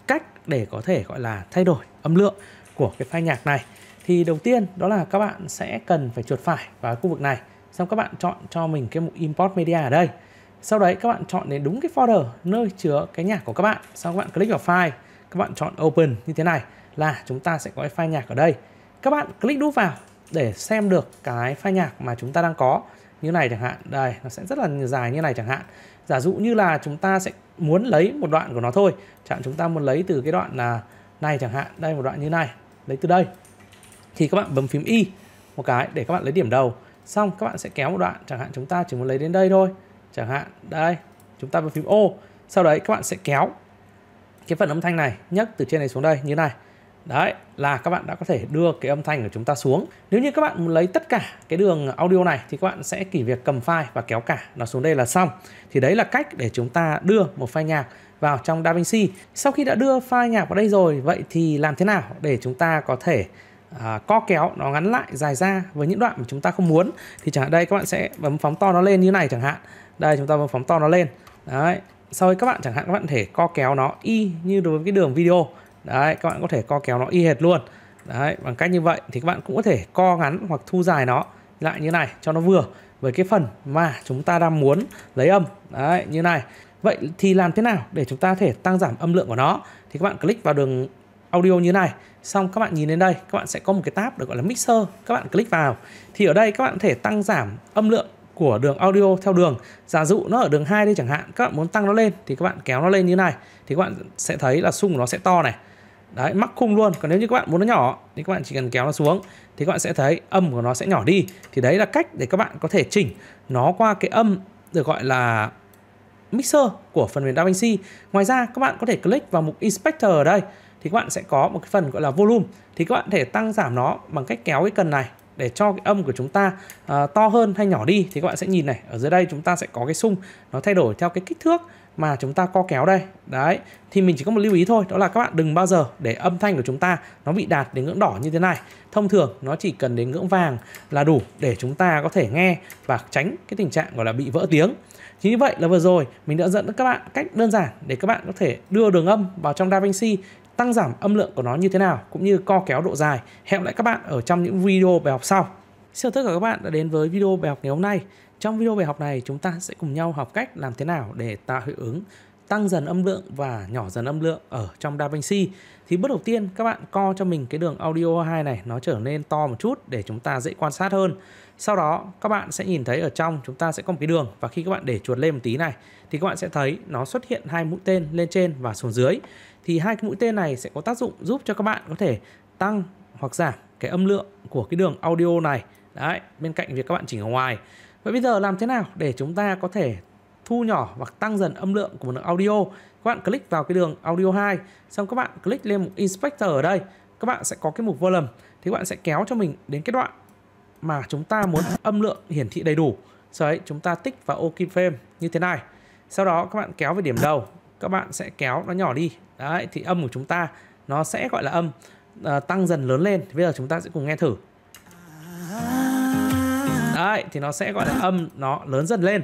cách để có thể gọi là thay đổi âm lượng của cái file nhạc này. Thì đầu tiên đó là các bạn sẽ cần phải chuột phải vào khu vực này xong các bạn chọn cho mình cái mục import media ở đây sau đấy các bạn chọn đến đúng cái folder nơi chứa cái nhạc của các bạn. Sau các bạn click vào file, các bạn chọn open như thế này là chúng ta sẽ có cái file nhạc ở đây. Các bạn click đúp vào để xem được cái file nhạc mà chúng ta đang có như này chẳng hạn. Đây, nó sẽ rất là dài như này chẳng hạn. Giả dụ như là chúng ta sẽ muốn lấy một đoạn của nó thôi. Chẳng hạn chúng ta muốn lấy từ cái đoạn là này chẳng hạn. Đây một đoạn như này, lấy từ đây. Thì các bạn bấm phím Y một cái để các bạn lấy điểm đầu. Xong các bạn sẽ kéo một đoạn, chẳng hạn chúng ta chỉ muốn lấy đến đây thôi chẳng hạn đây chúng ta bấm phím ô sau đấy các bạn sẽ kéo cái phần âm thanh này nhấc từ trên này xuống đây như này đấy là các bạn đã có thể đưa cái âm thanh của chúng ta xuống nếu như các bạn muốn lấy tất cả cái đường audio này thì các bạn sẽ chỉ việc cầm file và kéo cả nó xuống đây là xong thì đấy là cách để chúng ta đưa một file nhạc vào trong DaVinci sau khi đã đưa file nhạc vào đây rồi vậy thì làm thế nào để chúng ta có thể à, co kéo nó ngắn lại dài ra với những đoạn mà chúng ta không muốn thì chẳng hạn đây các bạn sẽ bấm phóng to nó lên như này chẳng hạn đây chúng ta vẫn phóng to nó lên đấy sau đấy các bạn chẳng hạn các bạn thể co kéo nó y như đối với cái đường video đấy các bạn có thể co kéo nó y hệt luôn đấy bằng cách như vậy thì các bạn cũng có thể co ngắn hoặc thu dài nó lại như này cho nó vừa với cái phần mà chúng ta đang muốn lấy âm đấy như này vậy thì làm thế nào để chúng ta thể tăng giảm âm lượng của nó thì các bạn click vào đường audio như này xong các bạn nhìn đến đây các bạn sẽ có một cái tab được gọi là mixer các bạn click vào thì ở đây các bạn có thể tăng giảm âm lượng của đường audio theo đường giả dụ nó ở đường 2 đi chẳng hạn các bạn muốn tăng nó lên thì các bạn kéo nó lên như này thì các bạn sẽ thấy là xung của nó sẽ to này đấy mắc khung luôn còn nếu như các bạn muốn nó nhỏ thì các bạn chỉ cần kéo nó xuống thì các bạn sẽ thấy âm của nó sẽ nhỏ đi thì đấy là cách để các bạn có thể chỉnh nó qua cái âm được gọi là mixer của phần mềm DaVinci ngoài ra các bạn có thể click vào mục inspector ở đây thì các bạn sẽ có một cái phần gọi là volume thì các bạn có thể tăng giảm nó bằng cách kéo cái cần này để cho cái âm của chúng ta uh, to hơn hay nhỏ đi thì các bạn sẽ nhìn này ở dưới đây chúng ta sẽ có cái sung nó thay đổi theo cái kích thước mà chúng ta co kéo đây đấy thì mình chỉ có một lưu ý thôi đó là các bạn đừng bao giờ để âm thanh của chúng ta nó bị đạt đến ngưỡng đỏ như thế này thông thường nó chỉ cần đến ngưỡng vàng là đủ để chúng ta có thể nghe và tránh cái tình trạng gọi là bị vỡ tiếng Chính như vậy là vừa rồi mình đã dẫn các bạn cách đơn giản để các bạn có thể đưa đường âm vào trong DaVinci tăng giảm âm lượng của nó như thế nào cũng như co kéo độ dài. Hẹn lại các bạn ở trong những video bài học sau. Xin chào tất cả các bạn đã đến với video bài học ngày hôm nay. Trong video bài học này, chúng ta sẽ cùng nhau học cách làm thế nào để tạo hiệu ứng tăng dần âm lượng và nhỏ dần âm lượng ở trong DaVinci. Thì bước đầu tiên các bạn co cho mình cái đường audio 2 này nó trở nên to một chút để chúng ta dễ quan sát hơn. Sau đó các bạn sẽ nhìn thấy ở trong chúng ta sẽ có một cái đường và khi các bạn để chuột lên một tí này thì các bạn sẽ thấy nó xuất hiện hai mũi tên lên trên và xuống dưới. Thì hai cái mũi tên này sẽ có tác dụng giúp cho các bạn có thể tăng hoặc giảm cái âm lượng của cái đường audio này. Đấy, bên cạnh việc các bạn chỉnh ở ngoài Vậy bây giờ làm thế nào để chúng ta có thể thu nhỏ hoặc tăng dần âm lượng của một đường audio? Các bạn click vào cái đường audio 2, xong các bạn click lên mục inspector ở đây, các bạn sẽ có cái mục volume thì các bạn sẽ kéo cho mình đến cái đoạn mà chúng ta muốn âm lượng hiển thị đầy đủ. Sau đấy chúng ta tích vào ok frame như thế này. Sau đó các bạn kéo về điểm đầu, các bạn sẽ kéo nó nhỏ đi. Đấy thì âm của chúng ta nó sẽ gọi là âm uh, tăng dần lớn lên. Thì bây giờ chúng ta sẽ cùng nghe thử. Đấy, thì nó sẽ gọi là âm nó lớn dần lên.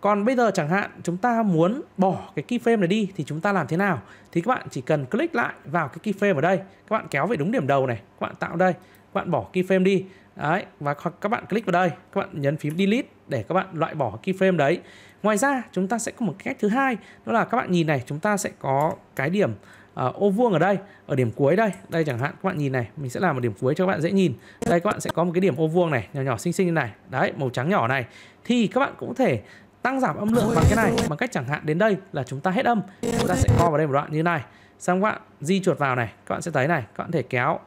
Còn bây giờ chẳng hạn chúng ta muốn bỏ cái keyframe này đi thì chúng ta làm thế nào? Thì các bạn chỉ cần click lại vào cái keyframe ở đây. Các bạn kéo về đúng điểm đầu này, các bạn tạo đây, các bạn bỏ keyframe đi. Đấy, và các bạn click vào đây, các bạn nhấn phím delete để các bạn loại bỏ keyframe đấy. Ngoài ra, chúng ta sẽ có một cách thứ hai, đó là các bạn nhìn này, chúng ta sẽ có cái điểm Ờ, ô vuông ở đây ở điểm cuối đây đây chẳng hạn các bạn nhìn này mình sẽ làm một điểm cuối cho các bạn dễ nhìn đây các bạn sẽ có một cái điểm ô vuông này nhỏ nhỏ xinh xinh như này đấy màu trắng nhỏ này thì các bạn cũng thể tăng giảm âm lượng bằng cái này bằng cách chẳng hạn đến đây là chúng ta hết âm chúng ta sẽ co vào đây một đoạn như này xong các bạn di chuột vào này các bạn sẽ thấy này các bạn thể kéo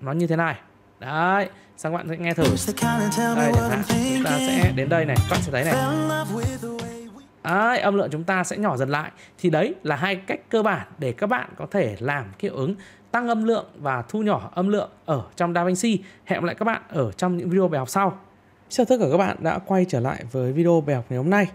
nó như thế này đấy xong các bạn sẽ nghe thử đây chẳng hạn chúng ta sẽ đến đây này các bạn sẽ thấy này Đấy, âm lượng chúng ta sẽ nhỏ dần lại thì đấy là hai cách cơ bản để các bạn có thể làm hiệu ứng tăng âm lượng và thu nhỏ âm lượng ở trong DaVinci. Hẹn lại các bạn ở trong những video bài học sau. Xin chào tất cả các bạn đã quay trở lại với video bài học ngày hôm nay.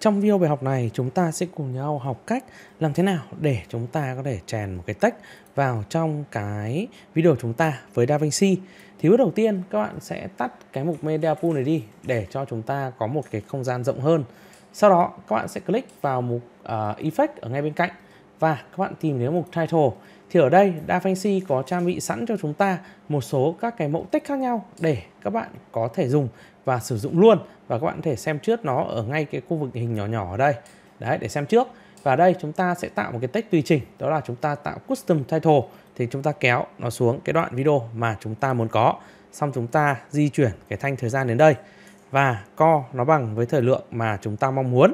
Trong video bài học này chúng ta sẽ cùng nhau học cách làm thế nào để chúng ta có thể chèn một cái text vào trong cái video chúng ta với DaVinci. Thì bước đầu tiên các bạn sẽ tắt cái mục Media Pool này đi để cho chúng ta có một cái không gian rộng hơn. Sau đó các bạn sẽ click vào mục uh, Effect ở ngay bên cạnh và các bạn tìm đến mục Title. Thì ở đây DaVinci có trang bị sẵn cho chúng ta một số các cái mẫu text khác nhau để các bạn có thể dùng và sử dụng luôn và các bạn có thể xem trước nó ở ngay cái khu vực hình nhỏ nhỏ ở đây. Đấy để xem trước. Và đây chúng ta sẽ tạo một cái text tùy chỉnh, đó là chúng ta tạo custom title thì chúng ta kéo nó xuống cái đoạn video mà chúng ta muốn có. Xong chúng ta di chuyển cái thanh thời gian đến đây và co nó bằng với thời lượng mà chúng ta mong muốn.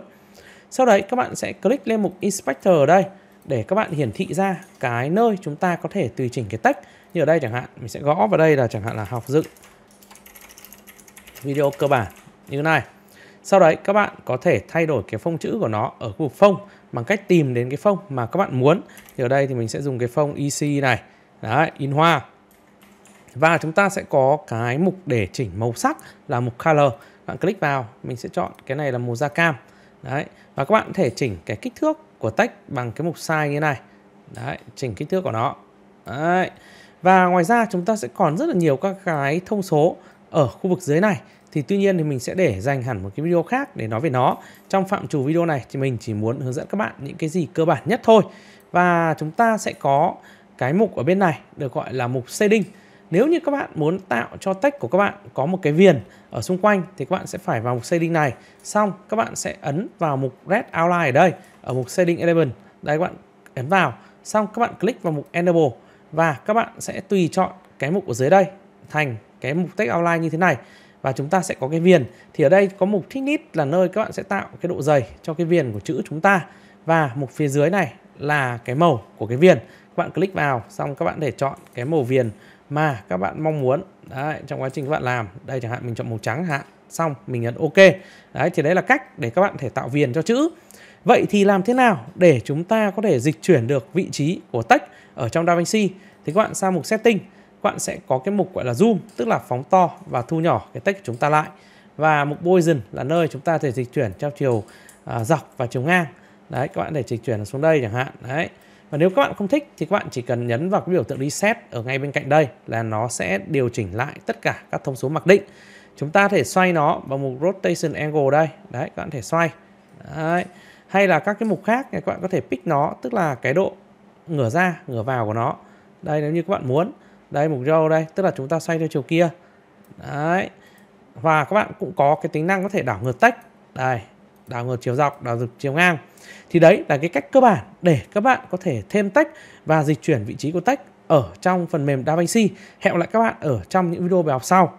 Sau đấy các bạn sẽ click lên mục Inspector ở đây để các bạn hiển thị ra cái nơi chúng ta có thể tùy chỉnh cái text. Như ở đây chẳng hạn, mình sẽ gõ vào đây là chẳng hạn là học dựng video cơ bản như thế này. Sau đấy các bạn có thể thay đổi cái phông chữ của nó ở khu vực phông bằng cách tìm đến cái phông mà các bạn muốn. Thì ở đây thì mình sẽ dùng cái phông EC này, đấy, in hoa và chúng ta sẽ có cái mục để chỉnh màu sắc là mục color bạn click vào mình sẽ chọn cái này là màu da cam đấy và các bạn có thể chỉnh cái kích thước của text bằng cái mục size như này đấy chỉnh kích thước của nó đấy và ngoài ra chúng ta sẽ còn rất là nhiều các cái thông số ở khu vực dưới này thì tuy nhiên thì mình sẽ để dành hẳn một cái video khác để nói về nó trong phạm trù video này thì mình chỉ muốn hướng dẫn các bạn những cái gì cơ bản nhất thôi và chúng ta sẽ có cái mục ở bên này được gọi là mục setting nếu như các bạn muốn tạo cho text của các bạn có một cái viền ở xung quanh thì các bạn sẽ phải vào mục shading này. Xong các bạn sẽ ấn vào mục red outline ở đây, ở mục shading element. Đây các bạn ấn vào. Xong các bạn click vào mục enable và các bạn sẽ tùy chọn cái mục ở dưới đây thành cái mục text outline như thế này và chúng ta sẽ có cái viền. Thì ở đây có mục thickness là nơi các bạn sẽ tạo cái độ dày cho cái viền của chữ chúng ta và mục phía dưới này là cái màu của cái viền. Các bạn click vào xong các bạn để chọn cái màu viền mà các bạn mong muốn đấy, trong quá trình các bạn làm đây chẳng hạn mình chọn màu trắng hạn xong mình nhấn ok đấy thì đấy là cách để các bạn thể tạo viền cho chữ vậy thì làm thế nào để chúng ta có thể dịch chuyển được vị trí của text ở trong DaVinci thì các bạn sang mục setting các bạn sẽ có cái mục gọi là zoom tức là phóng to và thu nhỏ cái text của chúng ta lại và mục Poison là nơi chúng ta thể dịch chuyển theo chiều à, dọc và chiều ngang đấy các bạn để dịch chuyển xuống đây chẳng hạn đấy và nếu các bạn không thích thì các bạn chỉ cần nhấn vào cái biểu tượng reset ở ngay bên cạnh đây là nó sẽ điều chỉnh lại tất cả các thông số mặc định. Chúng ta thể xoay nó vào mục rotation angle đây. Đấy, các bạn thể xoay. Đấy. Hay là các cái mục khác các bạn có thể pick nó, tức là cái độ ngửa ra, ngửa vào của nó. Đây nếu như các bạn muốn. Đây mục row đây, tức là chúng ta xoay theo chiều kia. Đấy. Và các bạn cũng có cái tính năng có thể đảo ngược tách. Đây, đảo ngược chiều dọc, đảo ngược chiều ngang. Thì đấy là cái cách cơ bản để các bạn có thể thêm tách và dịch chuyển vị trí của tách ở trong phần mềm DaVinci. Hẹn lại các bạn ở trong những video bài học sau.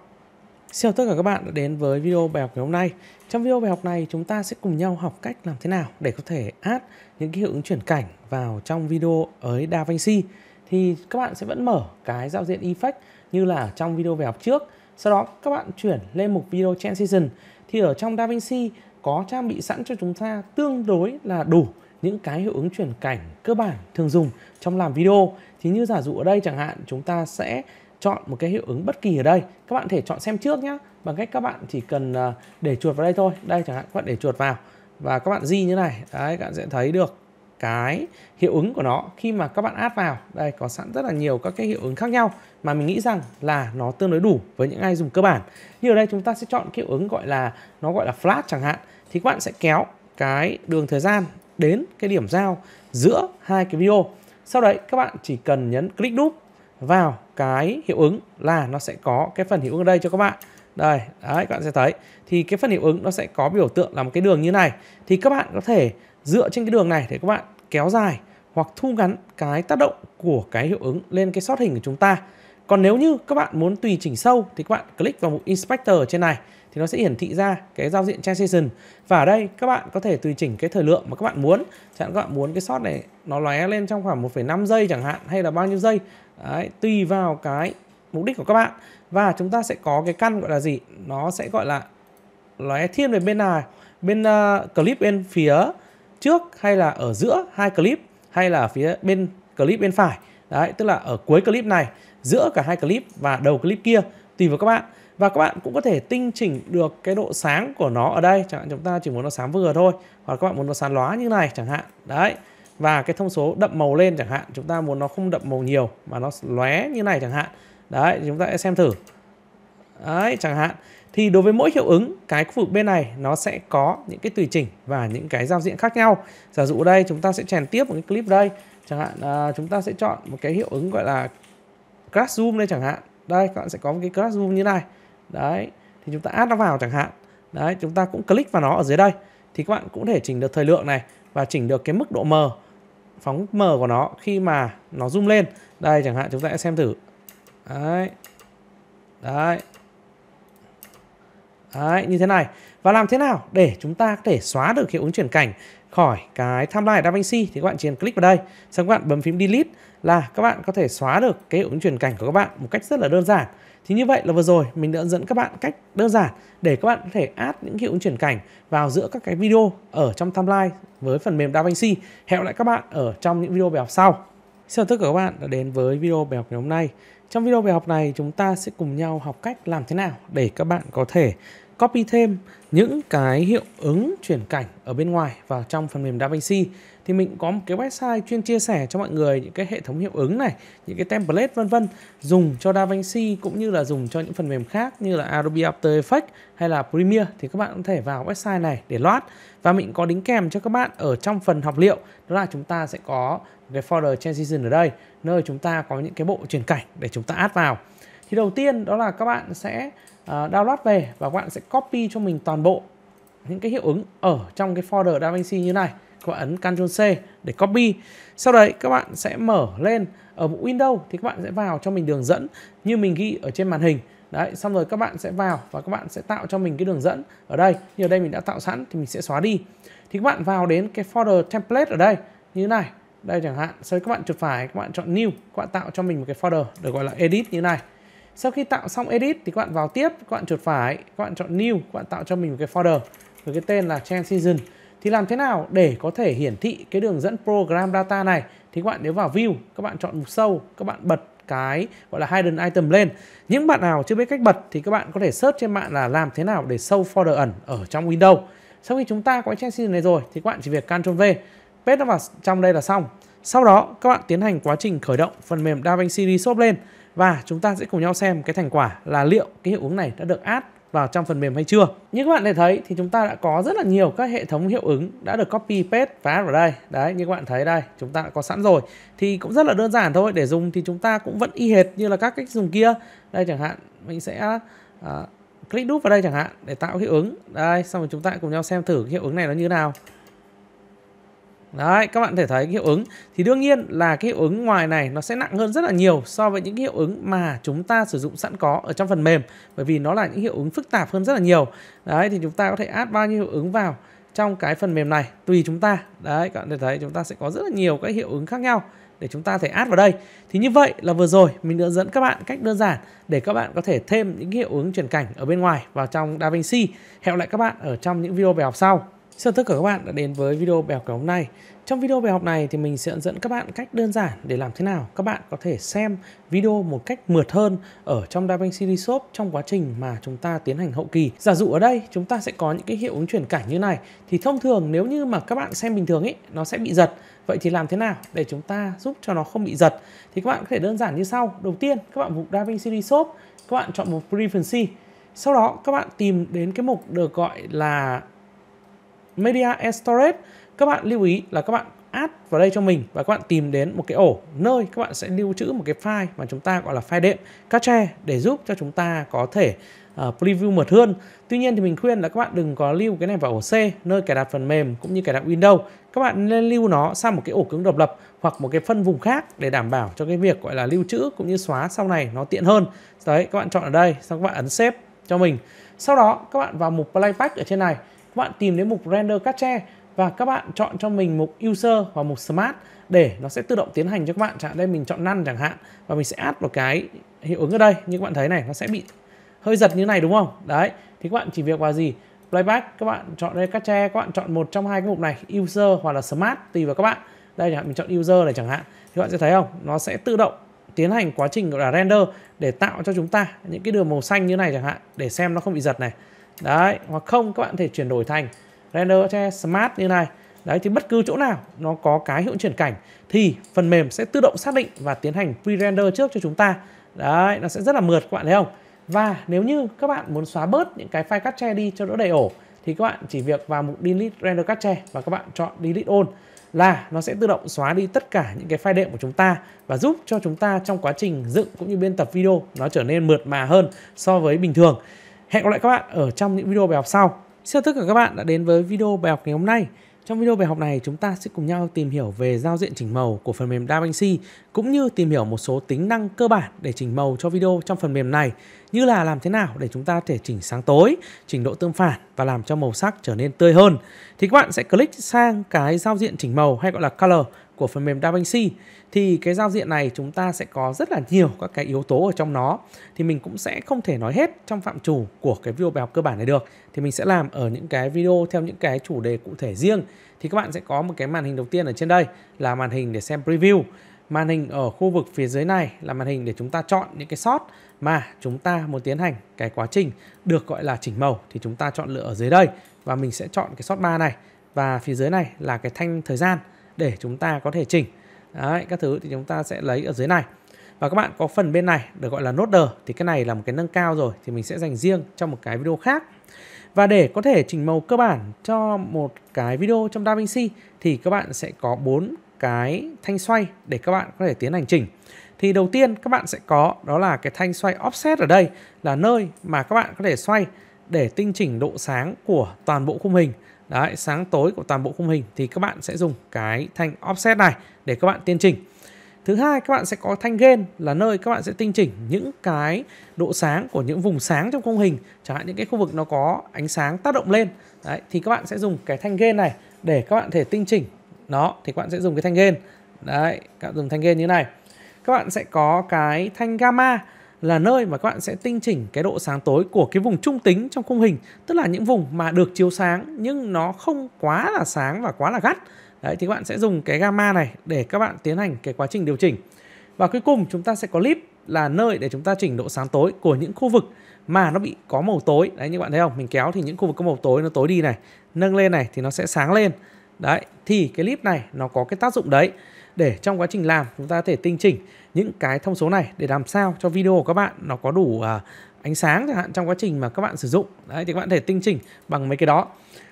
Xin chào tất cả các bạn đã đến với video bài học ngày hôm nay. Trong video bài học này chúng ta sẽ cùng nhau học cách làm thế nào để có thể add những cái hiệu ứng chuyển cảnh vào trong video ở DaVinci. Thì các bạn sẽ vẫn mở cái giao diện effect như là trong video bài học trước. Sau đó các bạn chuyển lên mục video transition thì ở trong DaVinci có trang bị sẵn cho chúng ta tương đối là đủ những cái hiệu ứng chuyển cảnh cơ bản thường dùng trong làm video thì như giả dụ ở đây chẳng hạn chúng ta sẽ chọn một cái hiệu ứng bất kỳ ở đây các bạn thể chọn xem trước nhé bằng cách các bạn chỉ cần à, để chuột vào đây thôi đây chẳng hạn các bạn để chuột vào và các bạn di như này đấy các bạn sẽ thấy được cái hiệu ứng của nó khi mà các bạn add vào đây có sẵn rất là nhiều các cái hiệu ứng khác nhau mà mình nghĩ rằng là nó tương đối đủ với những ai dùng cơ bản như ở đây chúng ta sẽ chọn hiệu ứng gọi là nó gọi là flat chẳng hạn thì các bạn sẽ kéo cái đường thời gian đến cái điểm giao giữa hai cái video sau đấy các bạn chỉ cần nhấn click đúp vào cái hiệu ứng là nó sẽ có cái phần hiệu ứng ở đây cho các bạn đây đấy các bạn sẽ thấy thì cái phần hiệu ứng nó sẽ có biểu tượng là một cái đường như này thì các bạn có thể dựa trên cái đường này để các bạn kéo dài hoặc thu ngắn cái tác động của cái hiệu ứng lên cái sót hình của chúng ta. Còn nếu như các bạn muốn tùy chỉnh sâu thì các bạn click vào mục Inspector trên này thì nó sẽ hiển thị ra cái giao diện transition và ở đây các bạn có thể tùy chỉnh cái thời lượng mà các bạn muốn chẳng các bạn muốn cái sót này nó lóe lên trong khoảng 1,5 giây chẳng hạn hay là bao nhiêu giây Đấy, tùy vào cái mục đích của các bạn và chúng ta sẽ có cái căn gọi là gì nó sẽ gọi là lóe thiên về bên nào bên uh, clip bên phía trước hay là ở giữa hai clip hay là phía bên clip bên phải đấy tức là ở cuối clip này giữa cả hai clip và đầu clip kia tùy vào các bạn và các bạn cũng có thể tinh chỉnh được cái độ sáng của nó ở đây chẳng hạn chúng ta chỉ muốn nó sáng vừa thôi hoặc các bạn muốn nó sáng lóa như này chẳng hạn đấy và cái thông số đậm màu lên chẳng hạn chúng ta muốn nó không đậm màu nhiều mà nó lóe như này chẳng hạn đấy chúng ta sẽ xem thử đấy chẳng hạn thì đối với mỗi hiệu ứng cái khu vực bên này nó sẽ có những cái tùy chỉnh và những cái giao diện khác nhau giả dụ đây chúng ta sẽ chèn tiếp một cái clip đây chẳng hạn à, chúng ta sẽ chọn một cái hiệu ứng gọi là class zoom đây chẳng hạn đây các bạn sẽ có một cái class zoom như này đấy thì chúng ta add nó vào chẳng hạn đấy chúng ta cũng click vào nó ở dưới đây thì các bạn cũng thể chỉnh được thời lượng này và chỉnh được cái mức độ mờ phóng mờ của nó khi mà nó zoom lên đây chẳng hạn chúng ta sẽ xem thử đấy đấy Đấy, như thế này. Và làm thế nào để chúng ta có thể xóa được hiệu ứng chuyển cảnh khỏi cái timeline DaVinci thì các bạn chỉ cần click vào đây. sau các bạn bấm phím delete là các bạn có thể xóa được cái hiệu ứng chuyển cảnh của các bạn một cách rất là đơn giản. Thì như vậy là vừa rồi mình đã hướng dẫn các bạn cách đơn giản để các bạn có thể add những hiệu ứng chuyển cảnh vào giữa các cái video ở trong timeline với phần mềm DaVinci. Hẹn lại các bạn ở trong những video bài học sau. Xin chào tất cả các bạn đã đến với video bài học ngày hôm nay. Trong video bài học này chúng ta sẽ cùng nhau học cách làm thế nào để các bạn có thể copy thêm những cái hiệu ứng chuyển cảnh ở bên ngoài vào trong phần mềm DaVinci thì mình có một cái website chuyên chia sẻ cho mọi người những cái hệ thống hiệu ứng này, những cái template vân vân dùng cho DaVinci cũng như là dùng cho những phần mềm khác như là Adobe After Effects hay là Premiere thì các bạn có thể vào website này để loát và mình có đính kèm cho các bạn ở trong phần học liệu đó là chúng ta sẽ có cái folder transition ở đây nơi chúng ta có những cái bộ chuyển cảnh để chúng ta add vào thì đầu tiên đó là các bạn sẽ uh, download về và các bạn sẽ copy cho mình toàn bộ những cái hiệu ứng ở trong cái folder DaVinci như này các bạn ấn Ctrl C để copy sau đấy các bạn sẽ mở lên ở một Windows thì các bạn sẽ vào cho mình đường dẫn như mình ghi ở trên màn hình đấy xong rồi các bạn sẽ vào và các bạn sẽ tạo cho mình cái đường dẫn ở đây như ở đây mình đã tạo sẵn thì mình sẽ xóa đi thì các bạn vào đến cái folder template ở đây như thế này đây chẳng hạn sau các bạn chuột phải các bạn chọn new các bạn tạo cho mình một cái folder được gọi là edit như này sau khi tạo xong edit thì các bạn vào tiếp các bạn chuột phải các bạn chọn new các bạn tạo cho mình một cái folder với cái tên là Change season thì làm thế nào để có thể hiển thị cái đường dẫn program data này thì các bạn nếu vào view các bạn chọn mục sâu các bạn bật cái gọi là hidden item lên những bạn nào chưa biết cách bật thì các bạn có thể search trên mạng là làm thế nào để sâu folder ẩn ở trong Windows sau khi chúng ta có trang season này rồi thì các bạn chỉ việc Ctrl V paste nó vào trong đây là xong. Sau đó các bạn tiến hành quá trình khởi động phần mềm DaVinci Resolve lên và chúng ta sẽ cùng nhau xem cái thành quả là liệu cái hiệu ứng này đã được add vào trong phần mềm hay chưa. Như các bạn để thấy thì chúng ta đã có rất là nhiều các hệ thống hiệu ứng đã được copy paste và add vào đây. Đấy như các bạn thấy đây, chúng ta đã có sẵn rồi. Thì cũng rất là đơn giản thôi, để dùng thì chúng ta cũng vẫn y hệt như là các cách dùng kia. Đây chẳng hạn, mình sẽ uh, click đúp vào đây chẳng hạn để tạo hiệu ứng. Đây, xong rồi chúng ta cùng nhau xem thử hiệu ứng này nó như thế nào. Đấy, các bạn thể thấy cái hiệu ứng thì đương nhiên là cái hiệu ứng ngoài này nó sẽ nặng hơn rất là nhiều so với những cái hiệu ứng mà chúng ta sử dụng sẵn có ở trong phần mềm bởi vì nó là những hiệu ứng phức tạp hơn rất là nhiều. Đấy thì chúng ta có thể add bao nhiêu hiệu ứng vào trong cái phần mềm này tùy chúng ta. Đấy, các bạn thể thấy chúng ta sẽ có rất là nhiều các hiệu ứng khác nhau để chúng ta thể add vào đây. Thì như vậy là vừa rồi mình đã dẫn các bạn cách đơn giản để các bạn có thể thêm những hiệu ứng chuyển cảnh ở bên ngoài vào trong DaVinci. Hẹn lại các bạn ở trong những video bài học sau. Xin tất cả các bạn đã đến với video bài học ngày hôm nay. Trong video bài học này thì mình sẽ hướng dẫn các bạn cách đơn giản để làm thế nào các bạn có thể xem video một cách mượt hơn ở trong DaVinci Resolve trong quá trình mà chúng ta tiến hành hậu kỳ. Giả dụ ở đây chúng ta sẽ có những cái hiệu ứng chuyển cảnh như này thì thông thường nếu như mà các bạn xem bình thường ấy nó sẽ bị giật. Vậy thì làm thế nào để chúng ta giúp cho nó không bị giật? Thì các bạn có thể đơn giản như sau. Đầu tiên các bạn mục DaVinci Resolve, các bạn chọn mục Frequency. Sau đó các bạn tìm đến cái mục được gọi là media and storage các bạn lưu ý là các bạn add vào đây cho mình và các bạn tìm đến một cái ổ nơi các bạn sẽ lưu trữ một cái file mà chúng ta gọi là file đệm cache để giúp cho chúng ta có thể uh, preview mượt hơn. Tuy nhiên thì mình khuyên là các bạn đừng có lưu cái này vào ổ C nơi cài đặt phần mềm cũng như cài đặt Windows. Các bạn nên lưu nó sang một cái ổ cứng độc lập hoặc một cái phân vùng khác để đảm bảo cho cái việc gọi là lưu trữ cũng như xóa sau này nó tiện hơn. Đấy, các bạn chọn ở đây, xong các bạn ấn xếp cho mình. Sau đó các bạn vào mục playback ở trên này các bạn tìm đến mục render capture và các bạn chọn cho mình mục user và mục smart để nó sẽ tự động tiến hành cho các bạn chẳng đây mình chọn năn chẳng hạn và mình sẽ add một cái hiệu ứng ở đây như các bạn thấy này nó sẽ bị hơi giật như này đúng không đấy thì các bạn chỉ việc vào gì playback các bạn chọn đây các tre các bạn chọn một trong hai cái mục này user hoặc là smart tùy vào các bạn đây chẳng hạn mình chọn user này chẳng hạn thì các bạn sẽ thấy không nó sẽ tự động tiến hành quá trình gọi là render để tạo cho chúng ta những cái đường màu xanh như này chẳng hạn để xem nó không bị giật này đấy hoặc không các bạn có thể chuyển đổi thành render che smart như này đấy thì bất cứ chỗ nào nó có cái hiệu chuyển cảnh thì phần mềm sẽ tự động xác định và tiến hành pre-render trước cho chúng ta đấy nó sẽ rất là mượt các bạn thấy không và nếu như các bạn muốn xóa bớt những cái file cắt che đi cho đỡ đầy ổ thì các bạn chỉ việc vào mục delete render cắt che và các bạn chọn delete all là nó sẽ tự động xóa đi tất cả những cái file đệm của chúng ta và giúp cho chúng ta trong quá trình dựng cũng như biên tập video nó trở nên mượt mà hơn so với bình thường. Hẹn gặp lại các bạn ở trong những video bài học sau. Xin chào tất cả các bạn đã đến với video bài học ngày hôm nay. Trong video bài học này chúng ta sẽ cùng nhau tìm hiểu về giao diện chỉnh màu của phần mềm DaVinci cũng như tìm hiểu một số tính năng cơ bản để chỉnh màu cho video trong phần mềm này như là làm thế nào để chúng ta thể chỉnh sáng tối, chỉnh độ tương phản và làm cho màu sắc trở nên tươi hơn. Thì các bạn sẽ click sang cái giao diện chỉnh màu hay gọi là color của phần mềm DaVinci thì cái giao diện này chúng ta sẽ có rất là nhiều các cái yếu tố ở trong nó thì mình cũng sẽ không thể nói hết trong phạm chủ của cái video bài học cơ bản này được thì mình sẽ làm ở những cái video theo những cái chủ đề cụ thể riêng thì các bạn sẽ có một cái màn hình đầu tiên ở trên đây là màn hình để xem preview màn hình ở khu vực phía dưới này là màn hình để chúng ta chọn những cái sót mà chúng ta muốn tiến hành cái quá trình được gọi là chỉnh màu thì chúng ta chọn lựa ở dưới đây và mình sẽ chọn cái sót 3 này và phía dưới này là cái thanh thời gian để chúng ta có thể chỉnh Đấy, các thứ thì chúng ta sẽ lấy ở dưới này và các bạn có phần bên này được gọi là nốt đờ thì cái này là một cái nâng cao rồi thì mình sẽ dành riêng trong một cái video khác và để có thể chỉnh màu cơ bản cho một cái video trong DaVinci thì các bạn sẽ có bốn cái thanh xoay để các bạn có thể tiến hành chỉnh thì đầu tiên các bạn sẽ có đó là cái thanh xoay offset ở đây là nơi mà các bạn có thể xoay để tinh chỉnh độ sáng của toàn bộ khung hình Đấy, sáng tối của toàn bộ khung hình thì các bạn sẽ dùng cái thanh offset này để các bạn tiên chỉnh. Thứ hai các bạn sẽ có thanh gain là nơi các bạn sẽ tinh chỉnh những cái độ sáng của những vùng sáng trong khung hình chẳng hạn những cái khu vực nó có ánh sáng tác động lên đấy, thì các bạn sẽ dùng cái thanh gain này để các bạn thể tinh chỉnh nó thì các bạn sẽ dùng cái thanh gain đấy các bạn dùng thanh gain như này các bạn sẽ có cái thanh gamma là nơi mà các bạn sẽ tinh chỉnh cái độ sáng tối của cái vùng trung tính trong khung hình tức là những vùng mà được chiếu sáng nhưng nó không quá là sáng và quá là gắt đấy thì các bạn sẽ dùng cái gamma này để các bạn tiến hành cái quá trình điều chỉnh và cuối cùng chúng ta sẽ có clip là nơi để chúng ta chỉnh độ sáng tối của những khu vực mà nó bị có màu tối đấy như bạn thấy không mình kéo thì những khu vực có màu tối nó tối đi này nâng lên này thì nó sẽ sáng lên đấy thì cái clip này nó có cái tác dụng đấy để trong quá trình làm chúng ta có thể tinh chỉnh những cái thông số này để làm sao cho video của các bạn nó có đủ à, ánh sáng chẳng hạn trong quá trình mà các bạn sử dụng đấy thì các bạn có thể tinh chỉnh bằng mấy cái đó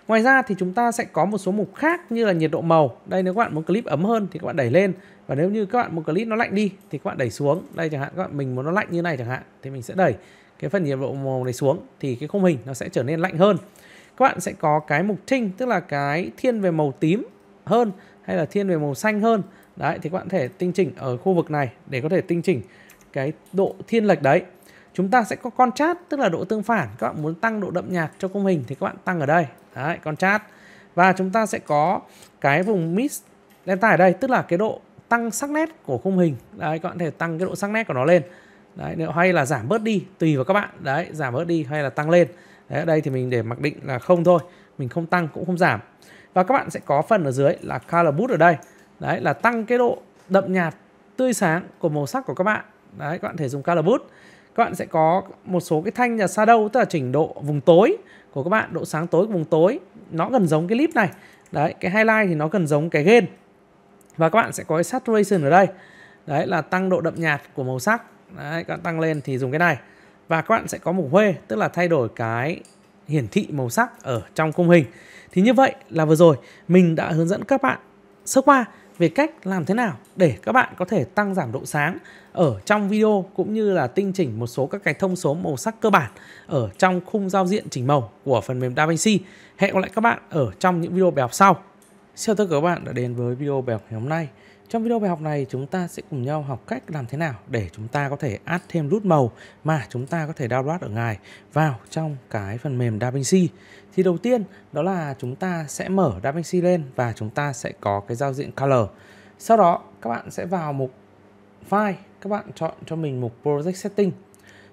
ngoài ra thì chúng ta sẽ có một số mục khác như là nhiệt độ màu đây nếu các bạn muốn clip ấm hơn thì các bạn đẩy lên và nếu như các bạn muốn clip nó lạnh đi thì các bạn đẩy xuống đây chẳng hạn các bạn mình muốn nó lạnh như này chẳng hạn thì mình sẽ đẩy cái phần nhiệt độ màu này xuống thì cái khung hình nó sẽ trở nên lạnh hơn các bạn sẽ có cái mục trinh tức là cái thiên về màu tím hơn hay là thiên về màu xanh hơn Đấy, thì các bạn có thể tinh chỉnh ở khu vực này để có thể tinh chỉnh cái độ thiên lệch đấy. Chúng ta sẽ có contrast, tức là độ tương phản. Các bạn muốn tăng độ đậm nhạt cho khung hình thì các bạn tăng ở đây. Đấy, contrast. Và chúng ta sẽ có cái vùng mist đen tải ở đây, tức là cái độ tăng sắc nét của khung hình. Đấy, các bạn có thể tăng cái độ sắc nét của nó lên. Đấy, nếu hay là giảm bớt đi, tùy vào các bạn. Đấy, giảm bớt đi hay là tăng lên. Đấy, ở đây thì mình để mặc định là không thôi. Mình không tăng cũng không giảm. Và các bạn sẽ có phần ở dưới là color boost ở đây đấy là tăng cái độ đậm nhạt tươi sáng của màu sắc của các bạn đấy các bạn thể dùng color boost các bạn sẽ có một số cái thanh là shadow tức là chỉnh độ vùng tối của các bạn độ sáng tối của vùng tối nó gần giống cái clip này đấy cái highlight thì nó gần giống cái gain và các bạn sẽ có cái saturation ở đây đấy là tăng độ đậm nhạt của màu sắc đấy các bạn tăng lên thì dùng cái này và các bạn sẽ có mục huê tức là thay đổi cái hiển thị màu sắc ở trong khung hình thì như vậy là vừa rồi mình đã hướng dẫn các bạn sơ qua về cách làm thế nào để các bạn có thể tăng giảm độ sáng ở trong video cũng như là tinh chỉnh một số các cái thông số màu sắc cơ bản ở trong khung giao diện chỉnh màu của phần mềm DaVinci. Hẹn gặp lại các bạn ở trong những video bài học sau. Xin chào tất cả các bạn đã đến với video bài học ngày hôm nay. Trong video bài học này chúng ta sẽ cùng nhau học cách làm thế nào để chúng ta có thể add thêm nút màu mà chúng ta có thể download ở ngài vào trong cái phần mềm DaVinci. Thì đầu tiên đó là chúng ta sẽ mở DaVinci lên và chúng ta sẽ có cái giao diện Color. Sau đó các bạn sẽ vào mục File, các bạn chọn cho mình mục Project Setting.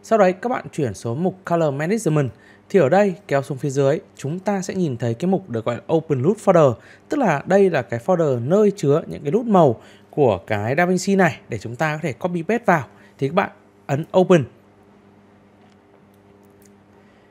Sau đấy các bạn chuyển xuống mục Color Management thì ở đây kéo xuống phía dưới chúng ta sẽ nhìn thấy cái mục được gọi là Open Loot Folder tức là đây là cái folder nơi chứa những cái nút màu của cái DaVinci này để chúng ta có thể copy paste vào thì các bạn ấn Open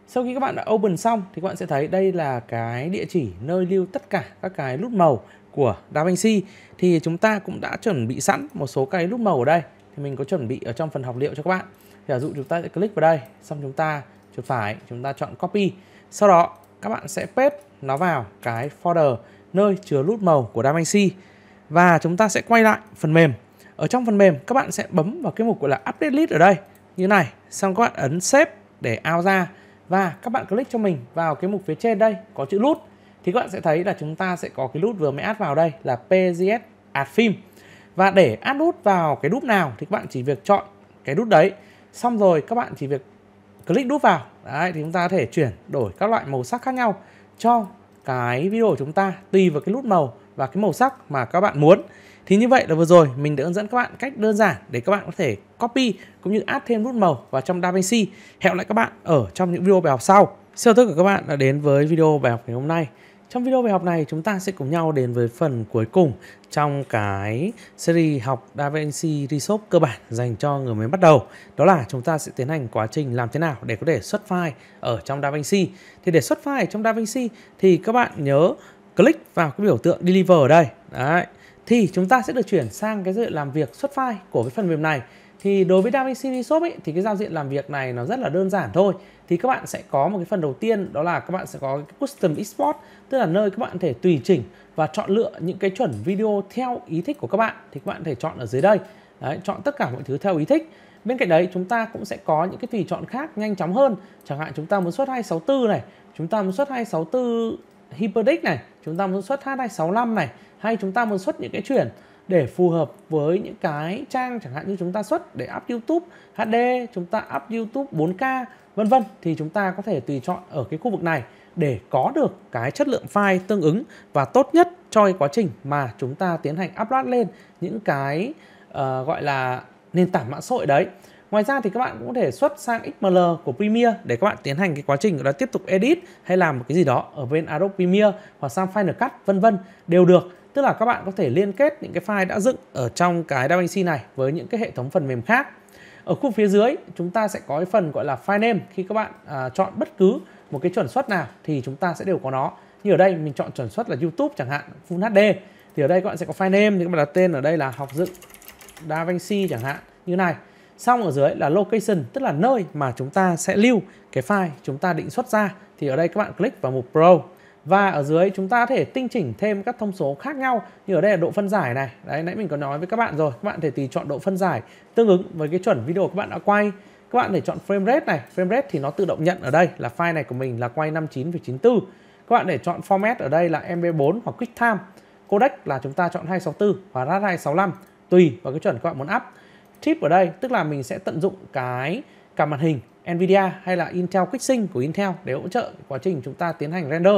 sau khi các bạn đã open xong thì các bạn sẽ thấy đây là cái địa chỉ nơi lưu tất cả các cái nút màu của DaVinci thì chúng ta cũng đã chuẩn bị sẵn một số cái nút màu ở đây thì mình có chuẩn bị ở trong phần học liệu cho các bạn giả dụ chúng ta sẽ click vào đây xong chúng ta chuột phải chúng ta chọn copy sau đó các bạn sẽ paste nó vào cái folder nơi chứa nút màu của DaVinci và chúng ta sẽ quay lại phần mềm ở trong phần mềm các bạn sẽ bấm vào cái mục gọi là update list ở đây như này xong các bạn ấn save để ao ra và các bạn click cho mình vào cái mục phía trên đây có chữ nút thì các bạn sẽ thấy là chúng ta sẽ có cái nút vừa mới add vào đây là PGS add phim và để add nút vào cái nút nào thì các bạn chỉ việc chọn cái nút đấy xong rồi các bạn chỉ việc click đút vào đấy thì chúng ta có thể chuyển đổi các loại màu sắc khác nhau cho cái video của chúng ta tùy vào cái nút màu và cái màu sắc mà các bạn muốn thì như vậy là vừa rồi mình đã hướng dẫn các bạn cách đơn giản để các bạn có thể copy cũng như add thêm nút màu vào trong DaVinci hẹn lại các bạn ở trong những video bài học sau xin chào tất cả các bạn đã đến với video bài học ngày hôm nay trong video bài học này, chúng ta sẽ cùng nhau đến với phần cuối cùng trong cái series học DaVinci Resolve cơ bản dành cho người mới bắt đầu. Đó là chúng ta sẽ tiến hành quá trình làm thế nào để có thể xuất file ở trong DaVinci. Thì để xuất file trong DaVinci thì các bạn nhớ click vào cái biểu tượng Deliver ở đây. Đấy. Thì chúng ta sẽ được chuyển sang cái dự làm việc xuất file của cái phần mềm này thì đối với DaVinci Resolve ấy, thì cái giao diện làm việc này nó rất là đơn giản thôi thì các bạn sẽ có một cái phần đầu tiên đó là các bạn sẽ có cái custom export tức là nơi các bạn thể tùy chỉnh và chọn lựa những cái chuẩn video theo ý thích của các bạn thì các bạn thể chọn ở dưới đây đấy, chọn tất cả mọi thứ theo ý thích bên cạnh đấy chúng ta cũng sẽ có những cái tùy chọn khác nhanh chóng hơn chẳng hạn chúng ta muốn xuất 264 này chúng ta muốn xuất 264 hyperdeck này chúng ta muốn xuất H265 này hay chúng ta muốn xuất những cái chuyển để phù hợp với những cái trang chẳng hạn như chúng ta xuất để up YouTube HD, chúng ta up YouTube 4K vân vân thì chúng ta có thể tùy chọn ở cái khu vực này để có được cái chất lượng file tương ứng và tốt nhất cho cái quá trình mà chúng ta tiến hành upload lên những cái uh, gọi là nền tảng mạng xã hội đấy. Ngoài ra thì các bạn cũng có thể xuất sang XML của Premiere để các bạn tiến hành cái quá trình đó tiếp tục edit hay làm một cái gì đó ở bên Adobe Premiere hoặc sang Final Cut vân vân đều được. Tức là các bạn có thể liên kết những cái file đã dựng ở trong cái DaVinci này với những cái hệ thống phần mềm khác. Ở khu phía dưới chúng ta sẽ có cái phần gọi là file name khi các bạn à, chọn bất cứ một cái chuẩn xuất nào thì chúng ta sẽ đều có nó. Như ở đây mình chọn chuẩn xuất là YouTube chẳng hạn, Full HD thì ở đây các bạn sẽ có file name thì các bạn đặt tên ở đây là học dựng DaVinci chẳng hạn như này. Xong ở dưới là location tức là nơi mà chúng ta sẽ lưu cái file chúng ta định xuất ra thì ở đây các bạn click vào mục Pro và ở dưới chúng ta có thể tinh chỉnh thêm các thông số khác nhau như ở đây là độ phân giải này đấy nãy mình có nói với các bạn rồi các bạn thể tùy chọn độ phân giải tương ứng với cái chuẩn video các bạn đã quay các bạn để chọn frame rate này frame rate thì nó tự động nhận ở đây là file này của mình là quay 59,94 các bạn để chọn format ở đây là mp4 hoặc quicktime codec là chúng ta chọn 264 hoặc rat 265 tùy vào cái chuẩn các bạn muốn up tip ở đây tức là mình sẽ tận dụng cái cả màn hình Nvidia hay là Intel QuickSync của Intel để hỗ trợ quá trình chúng ta tiến hành render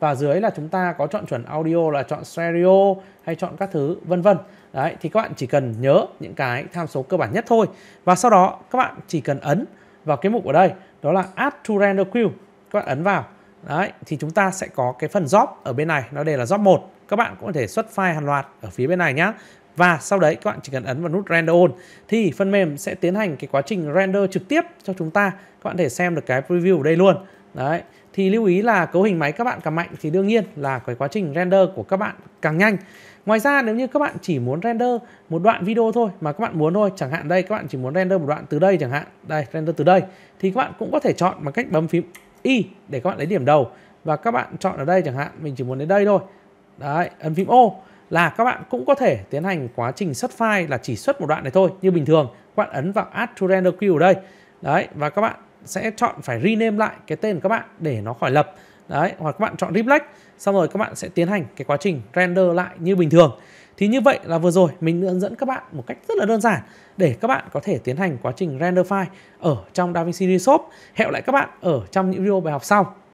và dưới là chúng ta có chọn chuẩn audio là chọn stereo hay chọn các thứ vân vân đấy thì các bạn chỉ cần nhớ những cái tham số cơ bản nhất thôi và sau đó các bạn chỉ cần ấn vào cái mục ở đây đó là add to render queue các bạn ấn vào đấy thì chúng ta sẽ có cái phần job ở bên này nó đây là job 1 các bạn cũng có thể xuất file hàng loạt ở phía bên này nhá và sau đấy các bạn chỉ cần ấn vào nút render on thì phần mềm sẽ tiến hành cái quá trình render trực tiếp cho chúng ta các bạn có thể xem được cái preview ở đây luôn đấy thì lưu ý là cấu hình máy các bạn càng mạnh thì đương nhiên là cái quá trình render của các bạn càng nhanh Ngoài ra nếu như các bạn chỉ muốn render một đoạn video thôi mà các bạn muốn thôi, chẳng hạn đây các bạn chỉ muốn render một đoạn từ đây chẳng hạn, đây render từ đây thì các bạn cũng có thể chọn bằng cách bấm phím Y để các bạn lấy điểm đầu và các bạn chọn ở đây chẳng hạn, mình chỉ muốn đến đây thôi. Đấy, ấn phím O là các bạn cũng có thể tiến hành quá trình xuất file là chỉ xuất một đoạn này thôi như bình thường. Các bạn ấn vào Add to Render Queue ở đây. Đấy và các bạn sẽ chọn phải rename lại cái tên của các bạn để nó khỏi lập đấy hoặc các bạn chọn reflect xong rồi các bạn sẽ tiến hành cái quá trình render lại như bình thường thì như vậy là vừa rồi mình hướng dẫn các bạn một cách rất là đơn giản để các bạn có thể tiến hành quá trình render file ở trong DaVinci Resolve. Hẹn lại các bạn ở trong những video bài học sau.